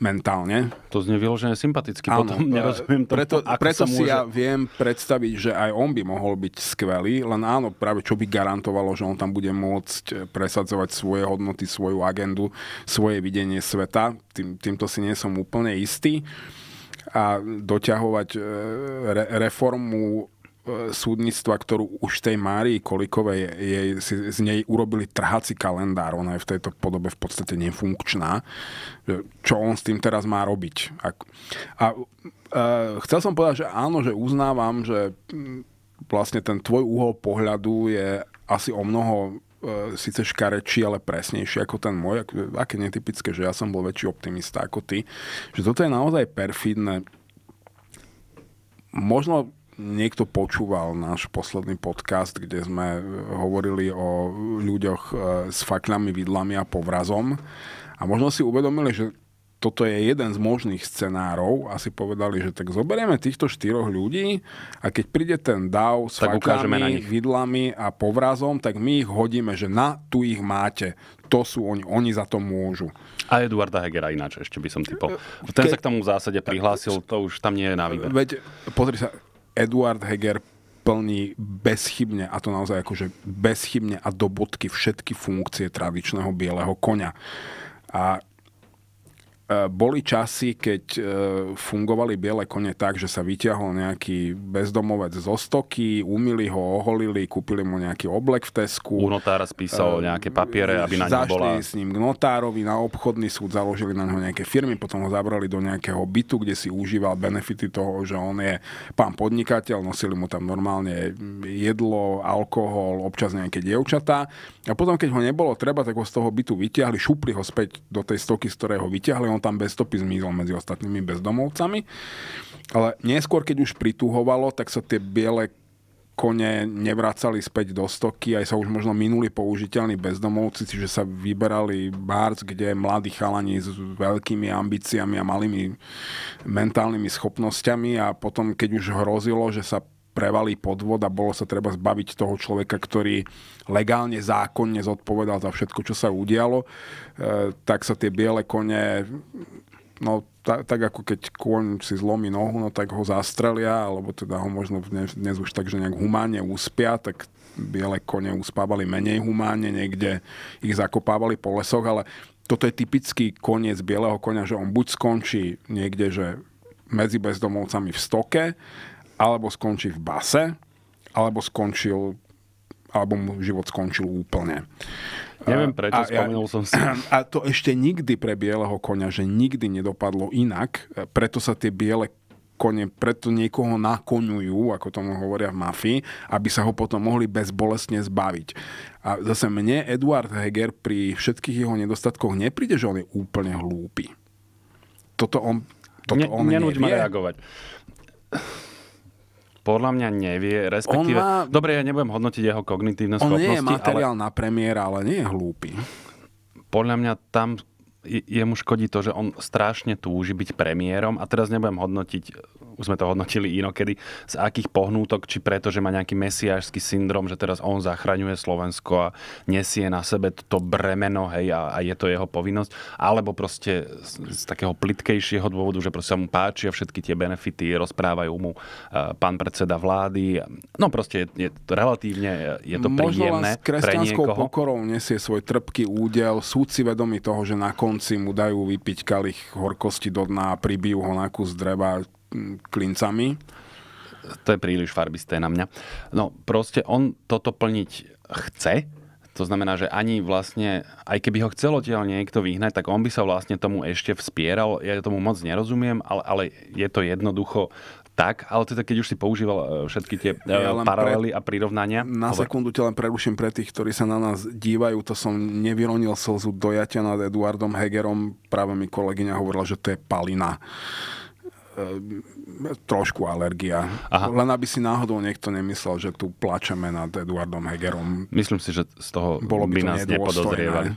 mentálne. To znie vyložené sympaticky, Áno, potom nerozumiem tomu, preto, ako preto si môže... ja viem predstaviť, že aj on by mohol byť skvelý, len áno, práve čo by garantovalo, že on tam bude môcť eh, presadzovať svoje hodnoty, svoju agendu, svoje videnie sveta. Tým, týmto si nie som úplne istý. A doťahovať eh, re- reformu súdnictva, ktorú už tej Márii Kolikovej jej, si, z nej urobili trhací kalendár. Ona je v tejto podobe v podstate nefunkčná. Čo on s tým teraz má robiť? A, a e, chcel som povedať, že áno, že uznávam, že mm, vlastne ten tvoj úhol pohľadu je asi o mnoho e, síce škarečí, ale presnejší ako ten môj. Aké netypické, že ja som bol väčší optimista ako ty. Že toto je naozaj perfidné. Možno niekto počúval náš posledný podcast, kde sme e, hovorili o ľuďoch e, s faklami, vidlami a povrazom a možno si uvedomili, že toto je jeden z možných scenárov a si povedali, že tak zoberieme týchto štyroch ľudí a keď príde ten dav s tak faklami, vidlami a povrazom, tak my ich hodíme, že na tu ich máte. To sú oni, oni za to môžu. A Eduarda Hegera ináč ešte by som typol. E, ten Ke... sa k tomu v zásade prihlásil, to už tam nie je na výber. Veď, pozri sa, Eduard Heger plní bezchybne, a to naozaj akože bezchybne a do bodky všetky funkcie tradičného bieleho konia. A E, boli časy, keď e, fungovali biele kone tak, že sa vyťahol nejaký bezdomovec zo stoky, umili ho, oholili, kúpili mu nejaký oblek v Tesku. U notára spísal e, nejaké papiere, aby na ňu bola... s ním k notárovi, na obchodný súd založili na ňo nejaké firmy, potom ho zabrali do nejakého bytu, kde si užíval benefity toho, že on je pán podnikateľ, nosili mu tam normálne jedlo, alkohol, občas nejaké dievčatá. A potom, keď ho nebolo treba, tak ho z toho bytu vyťahli, šupli ho späť do tej stoky, z ktorého vyťahli, on no, tam bez stopy zmizol medzi ostatnými bezdomovcami. Ale neskôr, keď už prituhovalo, tak sa tie biele kone nevracali späť do stoky, aj sa už možno minuli použiteľní bezdomovci, čiže sa vyberali bárc, kde mladí chalani s veľkými ambíciami a malými mentálnymi schopnosťami a potom, keď už hrozilo, že sa prevalí podvod a bolo sa treba zbaviť toho človeka, ktorý legálne, zákonne zodpovedal za všetko, čo sa udialo, e, tak sa tie biele kone no ta, tak ako keď kôň si zlomí nohu, no tak ho zastrelia, alebo teda ho možno dnes, dnes už tak, že nejak humánne uspia, tak biele kone uspávali menej humánne, niekde ich zakopávali po lesoch, ale toto je typický koniec bieleho konia, že on buď skončí niekde, že medzi bezdomovcami v stoke, alebo skončí v base, alebo skončil alebo mu život skončil úplne. Neviem prečo, a, spomenul som si. A to ešte nikdy pre bieleho konia, že nikdy nedopadlo inak, preto sa tie biele kone, preto niekoho nakoňujú, ako tomu hovoria v mafii, aby sa ho potom mohli bezbolesne zbaviť. A zase mne Eduard Heger pri všetkých jeho nedostatkoch nepríde, že on je úplne hlúpy. Toto on, toto ne, on nevie. reagovať podľa mňa nevie, respektíve... On má... Dobre, ja nebudem hodnotiť jeho kognitívne on schopnosti, On nie je materiál ale... na premiéra, ale nie je hlúpy. Podľa mňa tam jemu škodí to, že on strašne túži byť premiérom a teraz nebudem hodnotiť už sme to hodnotili inokedy, z akých pohnútok, či preto, že má nejaký mesiášsky syndrom, že teraz on zachraňuje Slovensko a nesie na sebe to bremeno, hej, a, a je to jeho povinnosť, alebo proste z, z takého plitkejšieho dôvodu, že proste sa mu páčia všetky tie benefity, rozprávajú mu e, pán predseda vlády, no proste je, je relatívne, e, je to Možno príjemné len s kresťanskou pokorou nesie svoj trpký údel, súci vedomí vedomi toho, že na konci mu dajú vypiť kalich horkosti do dna a pribijú ho na kus dreva, klincami. To je príliš farbisté na mňa. No proste on toto plniť chce, to znamená, že ani vlastne, aj keby ho chcel odtiaľ niekto vyhnať, tak on by sa vlastne tomu ešte vspieral. Ja tomu moc nerozumiem, ale, ale je to jednoducho tak, ale teda keď už si používal e, všetky tie e, ja paralely pre... a prirovnania. Na hovor. sekundu ťa len preruším pre tých, ktorí sa na nás dívajú. To som nevyronil slzu dojatia nad Eduardom Hegerom. Práve mi kolegyňa hovorila, že to je palina. E, trošku alergia. Aha. Len aby si náhodou niekto nemyslel, že tu plačeme nad Eduardom Hegerom. Myslím si, že z toho Bolo by, by nás nepodozrievali.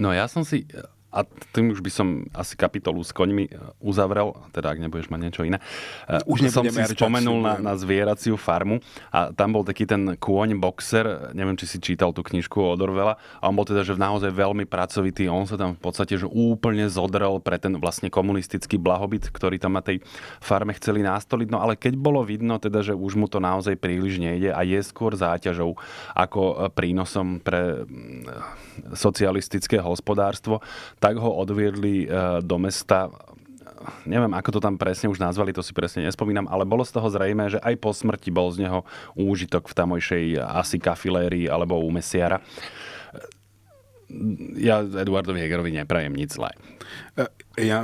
No ja som si a tým už by som asi kapitolu s koňmi e, uzavrel, teda ak nebudeš mať niečo iné. E, už som si merčať, spomenul na, na zvieraciu farmu a tam bol taký ten kôň boxer, neviem, či si čítal tú knižku od Orvela, a on bol teda, že naozaj veľmi pracovitý, on sa tam v podstate že úplne zodrel pre ten vlastne komunistický blahobyt, ktorý tam na tej farme chceli nástoliť, no ale keď bolo vidno teda, že už mu to naozaj príliš nejde a je skôr záťažou ako prínosom pre mm, e, socialistické hospodárstvo, tak ho odviedli e, do mesta neviem, ako to tam presne už nazvali, to si presne nespomínam, ale bolo z toho zrejme, že aj po smrti bol z neho úžitok v tamojšej asi kafilérii alebo u mesiara. Ja Eduardovi Hegerovi neprajem nič zlé. E, ja,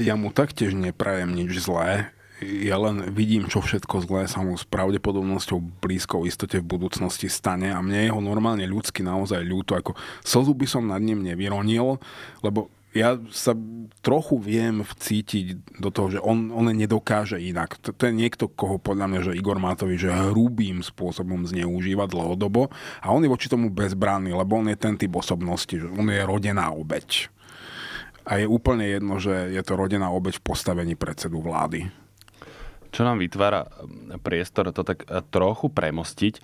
ja mu taktiež neprajem nič zlé ja len vidím, čo všetko zlé sa mu s pravdepodobnosťou blízkou istote v budúcnosti stane a mne je ho normálne ľudsky naozaj ľúto, ako slzu by som nad ním nevyronil, lebo ja sa trochu viem vcítiť do toho, že on, on nedokáže inak. To, to je niekto, koho podľa mňa, že Igor Matovi, že hrubým spôsobom zneužíva dlhodobo a on je voči tomu bezbranný, lebo on je ten typ osobnosti, že on je rodená obeď. A je úplne jedno, že je to rodená obeď v postavení predsedu vlády čo nám vytvára mm, priestor to tak eh, trochu premostiť.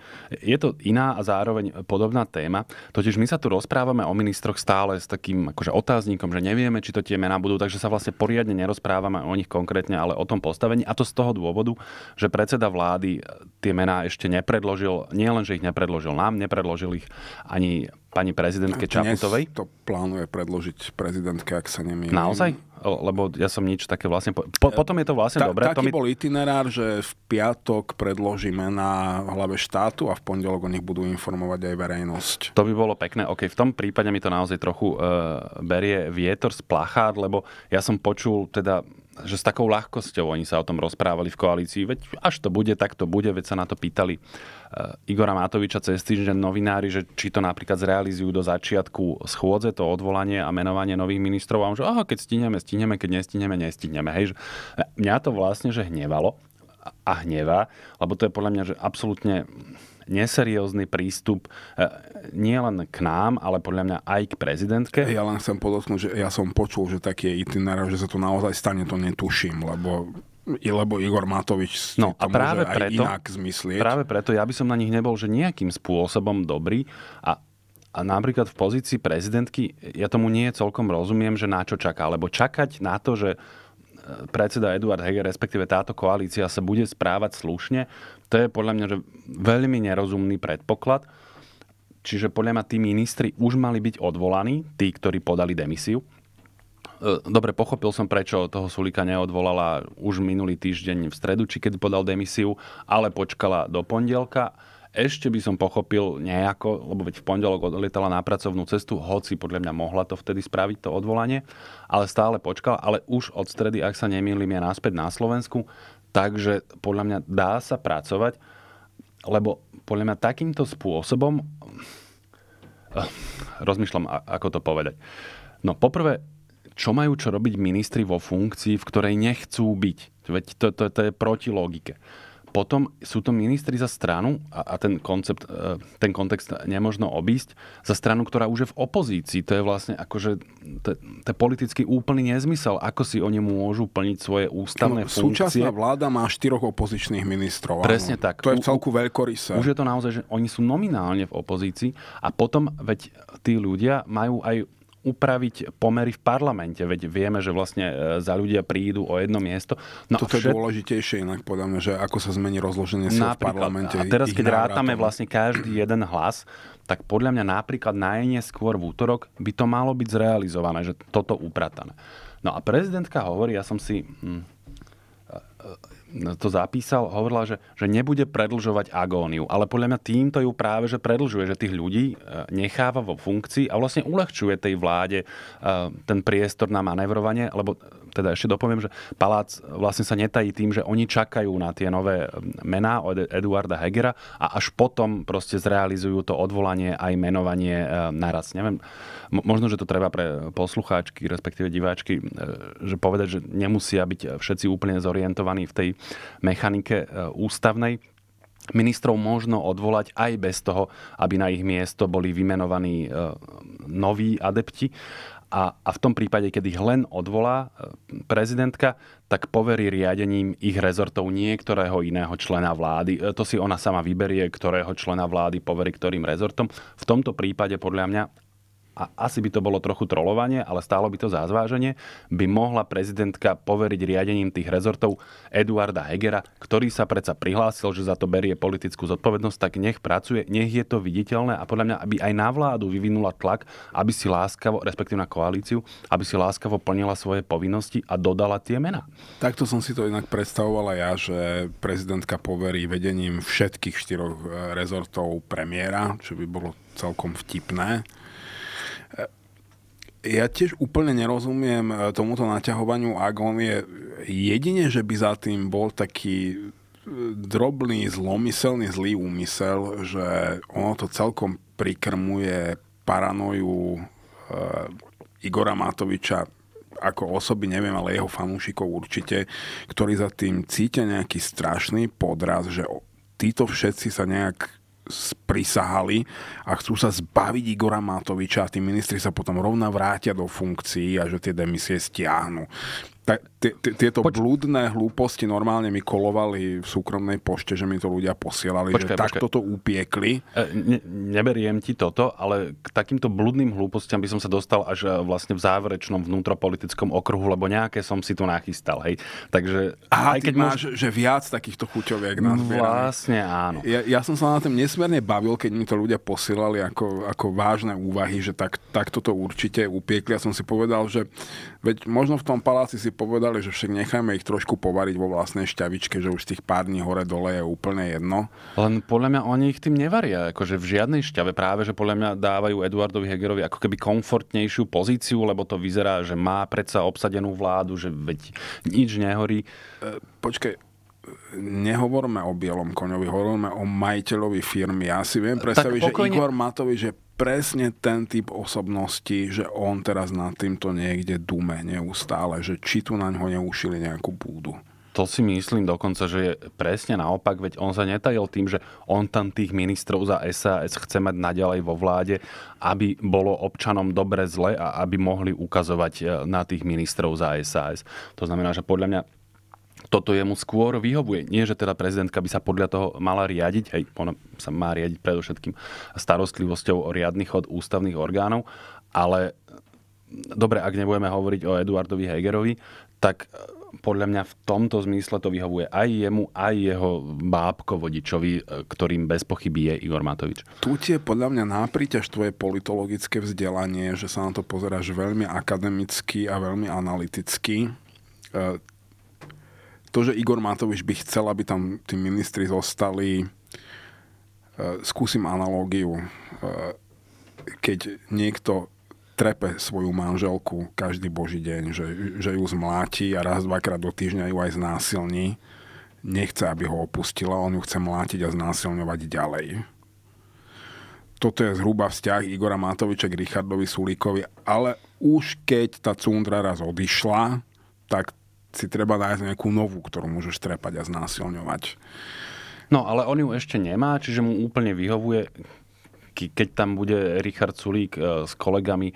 Je to iná a zároveň podobná téma, totiž my sa tu rozprávame o ministroch stále s takým akože otáznikom, že nevieme, či to tie mená budú, takže sa vlastne poriadne nerozprávame o nich konkrétne, ale o tom postavení a to z toho dôvodu, že predseda vlády eh, tie mená ešte nepredložil, nie len, že ich nepredložil nám, nepredložil ich ani pani prezidentke Čaputovej? to plánuje predložiť prezidentke, ak sa nemýlim. Naozaj? Lebo ja som nič také vlastne... Po, potom je to vlastne Ta, dobré. Taký to mi... bol itinerár, že v piatok predložíme na hlave štátu a v pondelok o nich budú informovať aj verejnosť. To by bolo pekné. OK, v tom prípade mi to naozaj trochu uh, berie vietor z plachát, lebo ja som počul teda že s takou ľahkosťou oni sa o tom rozprávali v koalícii, veď až to bude, tak to bude, veď sa na to pýtali eh, Igora Matoviča cez týždeň novinári, že či to napríklad zrealizujú do začiatku schôdze, to odvolanie a menovanie nových ministrov a on že aha, keď stíhneme, stíhneme, keď nestihneme, nestihneme. Hej, že eh, mňa to vlastne že hnevalo a hnevá, lebo to je podľa mňa že absolútne neseriózny prístup e, nielen k nám, ale podľa mňa aj k prezidentke. Ja len chcem podotknúť, že ja som počul, že taký je itinerár, že sa to naozaj stane, to netuším, lebo lebo Igor Matovič no, a práve môže preto, inak zmyslieť. Práve preto ja by som na nich nebol že nejakým spôsobom dobrý a a napríklad v pozícii prezidentky, ja tomu nie celkom rozumiem, že na čo čaká. Lebo čakať na to, že predseda Eduard Heger, respektíve táto koalícia sa bude správať slušne, to je podľa mňa že veľmi nerozumný predpoklad. Čiže podľa mňa tí ministri už mali byť odvolaní, tí, ktorí podali demisiu. E, dobre, pochopil som, prečo toho Sulika neodvolala už minulý týždeň v stredu, či keď podal demisiu, ale počkala do pondelka ešte by som pochopil nejako, lebo veď v pondelok odlietala na pracovnú cestu, hoci podľa mňa mohla to vtedy spraviť, to odvolanie, ale stále počkala, ale už od stredy, ak sa nemýlim, je náspäť na Slovensku, takže podľa mňa dá sa pracovať, lebo podľa mňa takýmto spôsobom eh, rozmýšľam, ako to povedať. No poprvé, čo majú čo robiť ministri vo funkcii, v ktorej nechcú byť? Veď to, to, to je proti logike potom sú to ministri za stranu a, a ten koncept, e, ten kontext nemožno obísť, za stranu, ktorá už je v opozícii. To je vlastne akože to je politicky úplný nezmysel, ako si oni môžu plniť svoje ústavné no, funkcie. Súčasná vláda má štyroch opozičných ministrov. Presne áno. tak. To je celku veľkorysé. Už je to naozaj, že oni sú nominálne v opozícii a potom veď tí ľudia majú aj upraviť pomery v parlamente. Veď vieme, že vlastne e, za ľudia prídu o jedno miesto. No Toto všet... je dôležitejšie inak podľa mňa, že ako sa zmení rozloženie sa v parlamente. A teraz, keď návratom. rátame vlastne každý jeden hlas, tak podľa mňa napríklad najneskôr v útorok by to malo byť zrealizované, že toto upratané. No a prezidentka hovorí, ja som si hm, to zapísal, hovorila, že, že nebude predlžovať agóniu. Ale podľa mňa týmto ju práve že predlžuje, že tých ľudí e, necháva vo funkcii a vlastne uľahčuje tej vláde e, ten priestor na manevrovanie, lebo teda ešte dopoviem, že Palác vlastne sa netají tým, že oni čakajú na tie nové mená od e- Eduarda Hegera a až potom proste zrealizujú to odvolanie aj menovanie e, naraz. Neviem, možno, že to treba pre poslucháčky, respektíve diváčky, e, že povedať, že nemusia byť všetci úplne zorientovaní v tej mechanike ústavnej ministrov možno odvolať aj bez toho, aby na ich miesto boli vymenovaní noví adepti a, a v tom prípade, keď ich len odvolá e, prezidentka, tak poverí riadením ich rezortov niektorého iného člena vlády. E, to si ona sama vyberie, ktorého člena vlády poverí ktorým rezortom. V tomto prípade podľa mňa a asi by to bolo trochu trolovanie, ale stálo by to za zváženie, by mohla prezidentka poveriť riadením tých rezortov Eduarda Hegera, ktorý sa predsa prihlásil, že za to berie politickú zodpovednosť, tak nech pracuje, nech je to viditeľné a podľa mňa, aby aj na vládu vyvinula tlak, aby si láskavo, respektíve na koalíciu, aby si láskavo plnila svoje povinnosti a dodala tie mená. Takto som si to inak predstavovala ja, že prezidentka poverí vedením všetkých štyroch e, rezortov premiéra, čo by bolo celkom vtipné ja tiež úplne nerozumiem eh, tomuto naťahovaniu, ak on je jedine, že by za tým bol taký eh, drobný, zlomyselný, zlý úmysel, že ono to celkom prikrmuje paranoju e, Igora Matoviča ako osoby, neviem, ale jeho fanúšikov určite, ktorí za tým cítia nejaký strašný podraz, že títo všetci sa nejak sprisahali a chcú sa zbaviť Igora Matoviča a tí ministri sa potom rovna vrátia do funkcií a že tie demisie stiahnu. Tak tieto Poč- blúdne hlúposti normálne mi kolovali v súkromnej pošte, že mi to ľudia posielali, počkaj, že počkaj. takto to upiekli. E, ne, neberiem ti toto, ale k takýmto blúdnym hlúpostiam by som sa dostal až e, vlastne v záverečnom vnútropolitickom okruhu, lebo nejaké som si tu nachystal. Hej. Takže, Aha, aj keď máš, môž... že viac takýchto chuťoviek no na Vlastne áno. Ja, ja som sa na tom nesmierne bavil, keď mi to ľudia posielali ako, ako vážne úvahy, že tak, takto to určite upiekli. Ja som si povedal, že veď možno v tom paláci si povedal, povedali, že však nechajme ich trošku povariť vo vlastnej šťavičke, že už z tých pár dní hore dole je úplne jedno. Len podľa mňa oni ich tým nevaria, akože v žiadnej šťave práve, že podľa mňa dávajú Eduardovi Hegerovi ako keby komfortnejšiu pozíciu, lebo to vyzerá, že má predsa obsadenú vládu, že veď nič nehorí. E, počkej, nehovorme o bielom koňovi, hovoríme o majiteľovi firmy. Ja si viem predstaviť, pokojne... že Igor Matovič je presne ten typ osobnosti, že on teraz nad týmto niekde dume neustále, že či tu na ňo neušili nejakú púdu. To si myslím dokonca, že je presne naopak, veď on sa netajil tým, že on tam tých ministrov za SAS chce mať naďalej vo vláde, aby bolo občanom dobre zle a aby mohli ukazovať e, na tých ministrov za SAS. To znamená, že podľa mňa toto jemu skôr vyhovuje. Nie, že teda prezidentka by sa podľa toho mala riadiť, hej, ona sa má riadiť predovšetkým starostlivosťou o riadny chod ústavných orgánov, ale dobre, ak nebudeme hovoriť o Eduardovi Hegerovi, tak e, podľa mňa v tomto zmysle to vyhovuje aj jemu, aj jeho bábko vodičovi, e, ktorým bez pochyby je Igor Matovič. Tu tie podľa mňa nápriťaž tvoje politologické vzdelanie, že sa na to pozeráš veľmi akademicky a veľmi analyticky e, to, že Igor Matovič by chcel, aby tam tí ministri zostali, e, skúsim analógiu. E, keď niekto trepe svoju manželku každý boží deň, že, že ju zmláti a raz, dvakrát do týždňa ju aj znásilní, nechce, aby ho opustila, on ju chce mlátiť a znásilňovať ďalej. Toto je zhruba vzťah Igora Matoviča k Richardovi Sulíkovi, ale už keď tá cundra raz odišla, tak si treba nájsť nejakú novú, ktorú môžeš trepať a znásilňovať. No, ale on ju ešte nemá, čiže mu úplne vyhovuje, keď tam bude Richard Sulík eh, s kolegami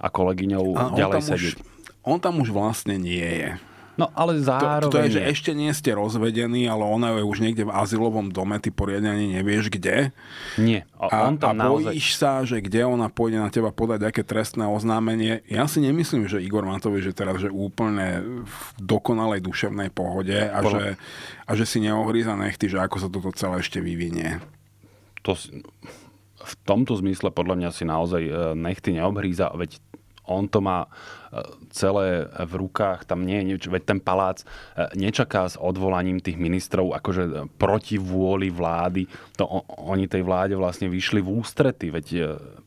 a kolegyňou a ďalej sedieť. Už, on tam už vlastne nie je. No ale zároveň... To, to je, že ešte nie ste rozvedení, ale ona je už niekde v azylovom dome, ty poriadne ani nevieš kde. Nie, on a, on tam a naozaj... bojíš sa, že kde ona pôjde na teba podať aké trestné oznámenie. Ja si nemyslím, že Igor Matovič je teraz že úplne v dokonalej duševnej pohode a, Bolo... že, a že si neohríza nechty, že ako sa toto celé ešte vyvinie. To si... V tomto zmysle podľa mňa si naozaj e, nechty neobhríza, veď on to má e, celé v rukách, tam nie je nič, veď ten palác e, nečaká s odvolaním tých ministrov akože e, proti vôli vlády. To oni tej vláde vlastne vyšli v ústrety, veď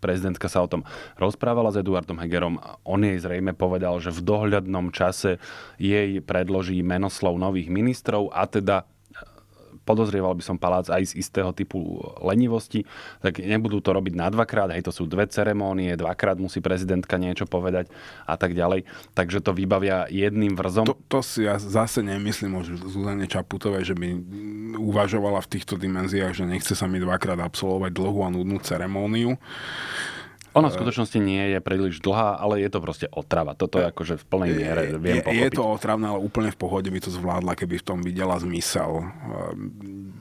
prezidentka sa o tom rozprávala s Eduardom Hegerom a on jej zrejme povedal, že v dohľadnom čase jej predloží menoslov nových ministrov a teda podozrieval by som palác aj z istého typu lenivosti, tak nebudú to robiť na dvakrát, aj to sú dve ceremónie, dvakrát musí prezidentka niečo povedať a tak ďalej. Takže to vybavia jedným vrzom. To, to si ja zase nemyslím o Zuzane Čaputovej, že by uvažovala v týchto dimenziách, že nechce sa mi dvakrát absolvovať dlhú a nudnú ceremóniu. Ona v skutočnosti nie je príliš dlhá, ale je to proste otrava. Toto je akože v plnej miere viem je, pochopiť. Je to otravné, ale úplne v pohode by to zvládla, keby v tom videla zmysel. Ehm,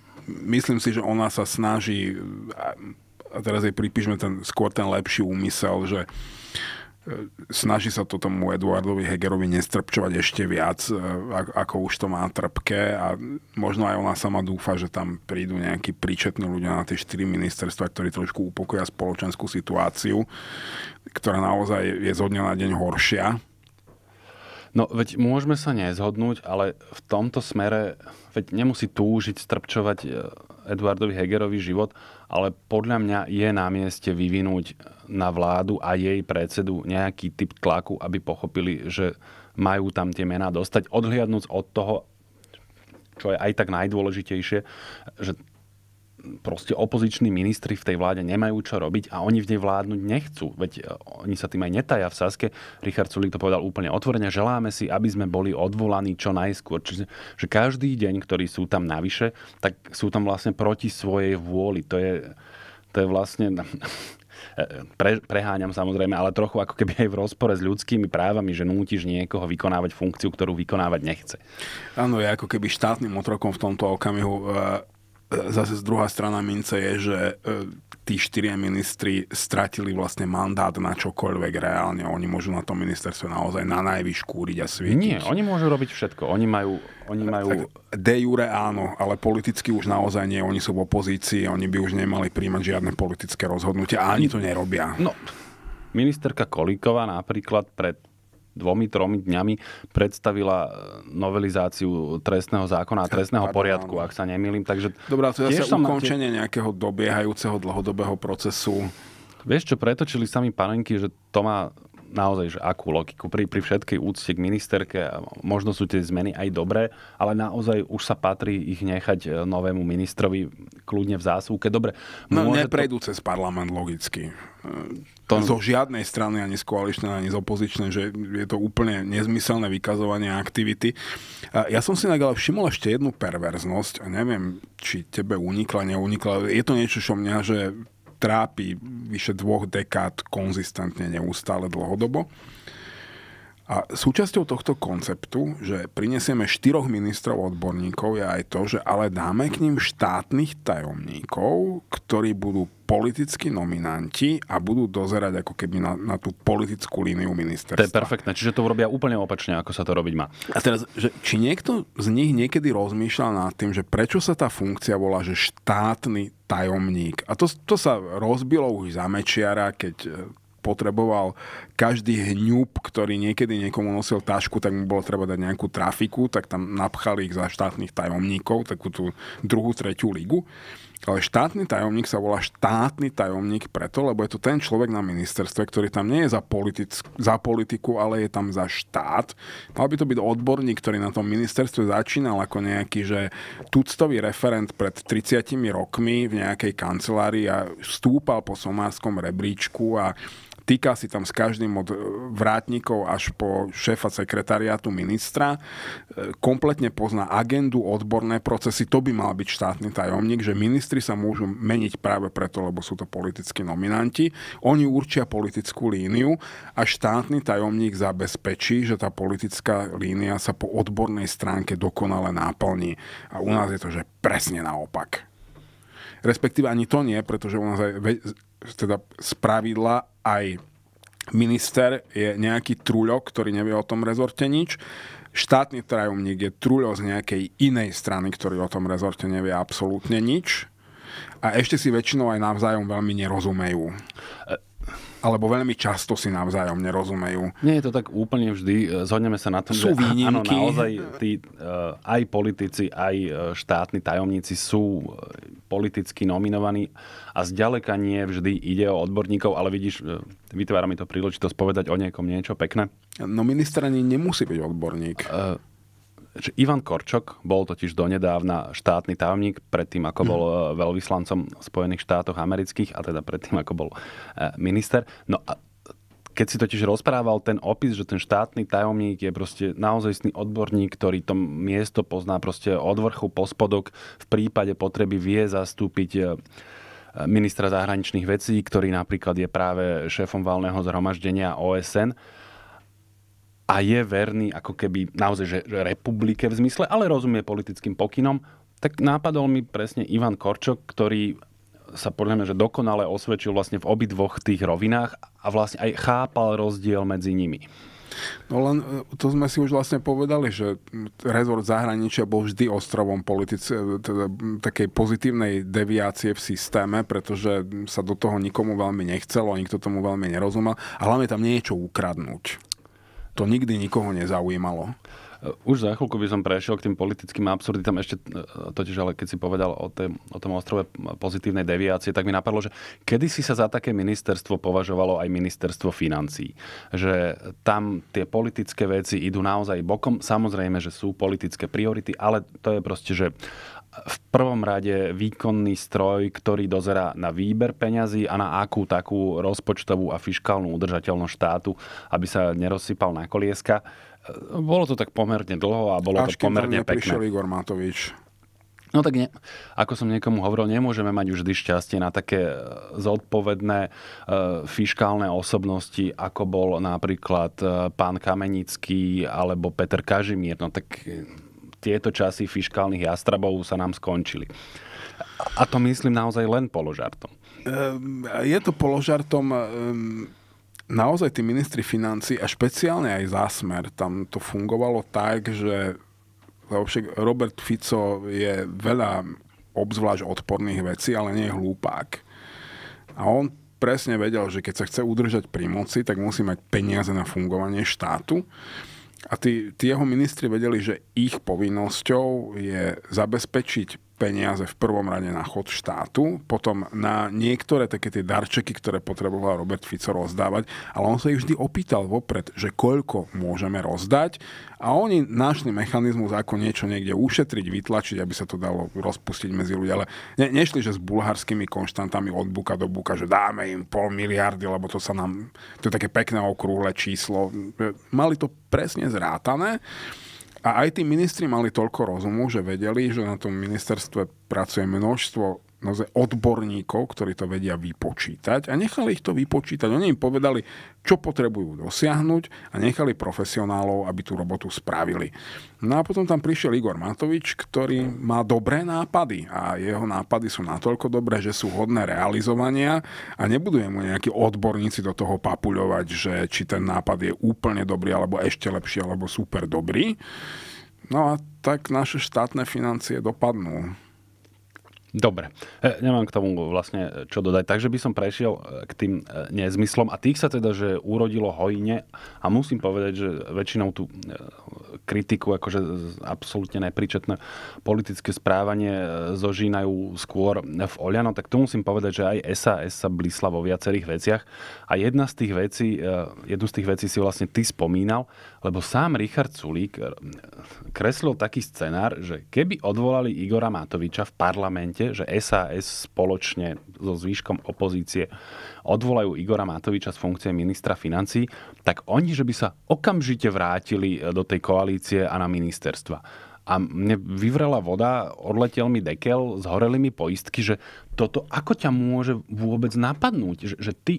myslím si, že ona sa snaží, a teraz jej pripíšme ten, skôr ten lepší úmysel, že snaží sa to tomu Eduardovi Hegerovi nestrpčovať ešte viac, e, ako už to má trpké a možno aj ona sama dúfa, že tam prídu nejakí príčetní ľudia na tie štyri ministerstva, ktorí trošku upokoja spoločenskú situáciu, ktorá naozaj je zo dňa na deň horšia No veď môžeme sa nezhodnúť, ale v tomto smere, veď nemusí túžiť strpčovať e, Eduardovi Hegerovi život, ale podľa mňa je na mieste vyvinúť na vládu a jej predsedu nejaký typ tlaku, aby pochopili, že majú tam tie mená dostať, odhliadnúc od toho, čo je aj tak najdôležitejšie, že proste opoziční ministri v tej vláde nemajú čo robiť a oni v nej vládnuť nechcú. Veď e, oni sa tým aj netajia v Saske. Richard Sulik to povedal úplne otvorene. Želáme si, aby sme boli odvolaní čo najskôr. Čiže že každý deň, ktorý sú tam navyše, tak sú tam vlastne proti svojej vôli. To je, to je vlastne... E, pre, preháňam samozrejme, ale trochu ako keby aj v rozpore s ľudskými právami, že nútiš niekoho vykonávať funkciu, ktorú vykonávať nechce. Áno, je ako keby štátnym otrokom v tomto okamihu e, zase z druhá strana mince je, že e, tí štyria ministri stratili vlastne mandát na čokoľvek reálne. Oni môžu na tom ministerstve naozaj na najvyš kúriť a svietiť. Nie, oni môžu robiť všetko. Oni majú... Oni majú... De jure áno, ale politicky už naozaj nie. Oni sú v opozícii, oni by už nemali príjmať žiadne politické rozhodnutia a ani to nerobia. No, ministerka Kolíková napríklad pred dvomi, tromi dňami predstavila eh, novelizáciu trestného zákona a trestného Pardon, poriadku, ak sa nemýlim. Takže Dobrá, to je zase ukončenie tie... nejakého dobiehajúceho dlhodobého procesu. Vieš čo, pretočili sa mi panenky, že to má naozaj, že akú logiku. Pri, pri všetkej úcte k ministerke, možno sú tie zmeny aj dobré, ale naozaj už sa patrí ich nechať e, novému ministrovi kľudne v zásuvke. Dobre, no, neprejdú to... cez parlament logicky. E, to... Zo žiadnej strany, ani z koaličnej, ani z opozičnej, že je to úplne nezmyselné vykazovanie aktivity. E, ja som si tak všimol ešte jednu perverznosť a neviem, či tebe unikla, neunikla. Je to niečo, čo mňa, že trápi vyše dvoch dekád konzistentne, neustále, dlhodobo. A súčasťou tohto konceptu, že prinesieme štyroch ministrov odborníkov, je aj to, že ale dáme k ním štátnych tajomníkov, ktorí budú politickí nominanti a budú dozerať ako keby na, na tú politickú líniu ministerstva. To je perfektné, čiže to urobia úplne opačne, ako sa to robiť má. A teraz, že, či niekto z nich niekedy rozmýšľal nad tým, že prečo sa tá funkcia volá, že štátny tajomník. A to, to sa rozbilo už za Mečiara, keď potreboval každý hňup, ktorý niekedy niekomu nosil tašku, tak mu bolo treba dať nejakú trafiku, tak tam napchali ich za štátnych tajomníkov, takú tú druhú, tretiu ligu. Ale štátny tajomník sa volá štátny tajomník preto, lebo je to ten človek na ministerstve, ktorý tam nie je za, politic, za politiku, ale je tam za štát. Mal by to byť odborník, ktorý na tom ministerstve začínal ako nejaký, že tuctový referent pred 30 rokmi v nejakej kancelárii a stúpal po somárskom rebríčku a Týka si tam s každým od e, vrátnikov až po šéfa sekretariátu ministra. E, kompletne pozná agendu, odborné procesy. To by mal byť štátny tajomník, že ministri sa môžu meniť práve preto, lebo sú to politickí nominanti. Oni určia politickú líniu a štátny tajomník zabezpečí, že tá politická línia sa po odbornej stránke dokonale náplní. A u nás je to, že presne naopak. Respektíve ani to nie, pretože u nás aj teda spravidla aj minister je nejaký truľo, ktorý nevie o tom rezorte nič. Štátny tajomník je truľo z nejakej inej strany, ktorý o tom rezorte nevie absolútne nič. A ešte si väčšinou aj navzájom veľmi nerozumejú. Alebo veľmi často si navzájom nerozumejú. Nie je to tak úplne vždy. Zhodneme sa na tom, sú že áno, naozaj tí, eh, aj politici, aj eh, štátni tajomníci sú eh, politicky nominovaní a zďaleka nie vždy ide o odborníkov, ale vidíš, e, vytvára mi to príležitosť povedať o niekom niečo pekné. No minister ani nemusí byť odborník. Uh, Ivan Korčok bol totiž donedávna štátny tajomník, predtým ako hm. bol hmm. veľvyslancom Spojených štátoch amerických, a teda predtým ako bol minister. No a keď si totiž rozprával ten opis, že ten štátny tajomník je proste naozaj odborník, ktorý to miesto pozná proste od vrchu po spodok, v prípade potreby vie zastúpiť ministra zahraničných vecí, ktorý napríklad je práve šéfom valného zhromaždenia OSN a je verný ako keby naozaj že republike v zmysle, ale rozumie politickým pokynom, tak nápadol mi presne Ivan Korčok, ktorý sa podľa mňa že dokonale osvedčil vlastne v obidvoch tých rovinách a vlastne aj chápal rozdiel medzi nimi. No len e, to sme si už vlastne povedali, že rezort zahraničia bol vždy ostrovom politice, teda takej pozitívnej deviácie v systéme, pretože sa do toho nikomu veľmi nechcelo, nikto tomu veľmi nerozumel a hlavne tam niečo ukradnúť. To nikdy nikoho nezaujímalo. Už za chvíľku by som prešiel k tým politickým absurditám, ešte e, totiž, ale keď si povedal o, tém, o tom ostrove pozitívnej deviácie, tak mi napadlo, že kedy si sa za také ministerstvo považovalo aj ministerstvo financí. Že tam tie politické veci idú naozaj bokom. Samozrejme, že sú politické priority, ale to je proste, že v prvom rade výkonný stroj, ktorý dozerá na výber peňazí a na akú takú rozpočtovú a fiskálnu udržateľnosť štátu, aby sa nerozsypal na kolieska. Bolo to tak pomerne dlho a bolo Až to pomerne pekné. Až keď Igor Matovič. No tak nie. ako som niekomu hovoril, nemôžeme mať už vždy šťastie na také e, zodpovedné e, fiškálne osobnosti, ako bol napríklad e, pán Kamenický alebo Peter Kažimír. No tak e, tieto časy fiškálnych jastrabov sa nám skončili. A to myslím naozaj len položartom. Ehm, je to položartom ehm, naozaj tí ministri financí a špeciálne aj zásmer, tam to fungovalo tak, že Robert Fico je veľa obzvlášť odporných vecí, ale nie je hlúpák. A on presne vedel, že keď sa chce udržať pri moci, tak musí mať peniaze na fungovanie štátu. A tí, tí jeho ministri vedeli, že ich povinnosťou je zabezpečiť peniaze v prvom rade na chod štátu, potom na niektoré také tie darčeky, ktoré potreboval Robert Fico rozdávať, ale on sa ich vždy opýtal vopred, že koľko môžeme rozdať a oni našli mechanizmus, ako niečo niekde ušetriť, vytlačiť, aby sa to dalo rozpustiť medzi ľudia. ale ne, nešli, že s bulharskými konštantami od buka do buka, že dáme im pol miliardy, lebo to sa nám, to je také pekné okrúhle číslo. Mali to presne zrátané a aj tí ministri mali toľko rozumu, že vedeli, že na tom ministerstve pracuje množstvo naozaj odborníkov, ktorí to vedia vypočítať a nechali ich to vypočítať. Oni im povedali, čo potrebujú dosiahnuť a nechali profesionálov, aby tú robotu spravili. No a potom tam prišiel Igor Matovič, ktorý má dobré nápady a jeho nápady sú natoľko dobré, že sú hodné realizovania a nebudú mu nejakí odborníci do toho papuľovať, že či ten nápad je úplne dobrý, alebo ešte lepší, alebo super dobrý. No a tak naše štátne financie dopadnú. Dobre, e, nemám k tomu vlastne e, čo dodať. Takže by som prešiel e, k tým nezmyslom a tých sa teda, že urodilo hojne a musím povedať, že väčšinou tu kritiku, akože absolútne nepričetné politické správanie e, zožínajú skôr v Oliano, tak tu musím povedať, že aj SAS sa blísla vo viacerých veciach. A jedna z tých vecí, e, jednu z tých vecí si vlastne ty spomínal, lebo sám Richard Sulík e, kreslil taký scenár, že keby odvolali Igora Matoviča v parlamente, že SAS spoločne so zvýškom opozície odvolajú Igora Matoviča z funkcie ministra financí, tak oni, že by sa okamžite vrátili do tej koalície koalície a na ministerstva. A mne vyvrela voda, odletel mi dekel, zhoreli mi poistky, že toto ako ťa môže vôbec napadnúť? Že, že ty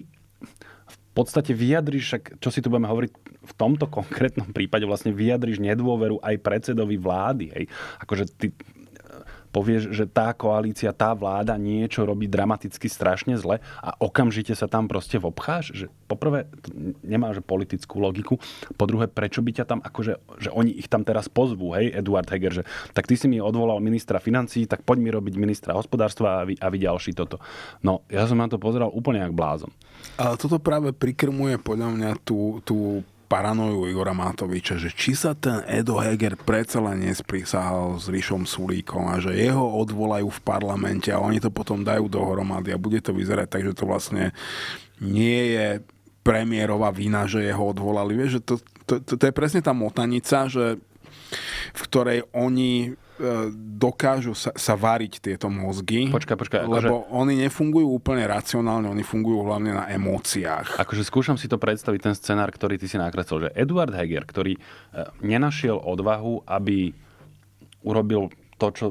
v podstate vyjadriš, čo si tu budeme hovoriť, v tomto konkrétnom prípade vlastne vyjadriš nedôveru aj predsedovi vlády. Hej. Akože ty, povieš, že tá koalícia, tá vláda niečo robí dramaticky strašne zle a okamžite sa tam proste vobcháš? Že poprvé, nemá že politickú logiku, po druhé, prečo by ťa tam, akože, že oni ich tam teraz pozvú, hej, Eduard Heger, že tak ty si mi odvolal ministra financí, tak poď mi robiť ministra hospodárstva a vy, a vy ďalší toto. No, ja som na to pozeral úplne jak blázon. Ale toto práve prikrmuje podľa mňa tú, tú paranoju Igora Matoviča, že či sa ten Edo Heger predsa len nesprísahal s Rišom Sulíkom a že jeho odvolajú v parlamente a oni to potom dajú dohromady a bude to vyzerať tak, že to vlastne nie je premiérová vina, že jeho odvolali. Vieš, že to, to, to, to je presne tá motanica, že v ktorej oni E, dokážu sa, sa variť tieto mozgy. Počkaj, počkaj. Akože... Lebo oni nefungujú úplne racionálne, oni fungujú hlavne na emóciách. Akože skúšam si to predstaviť, ten scenár, ktorý ty si nakreslil, že Eduard Heger, ktorý e, nenašiel odvahu, aby urobil to, čo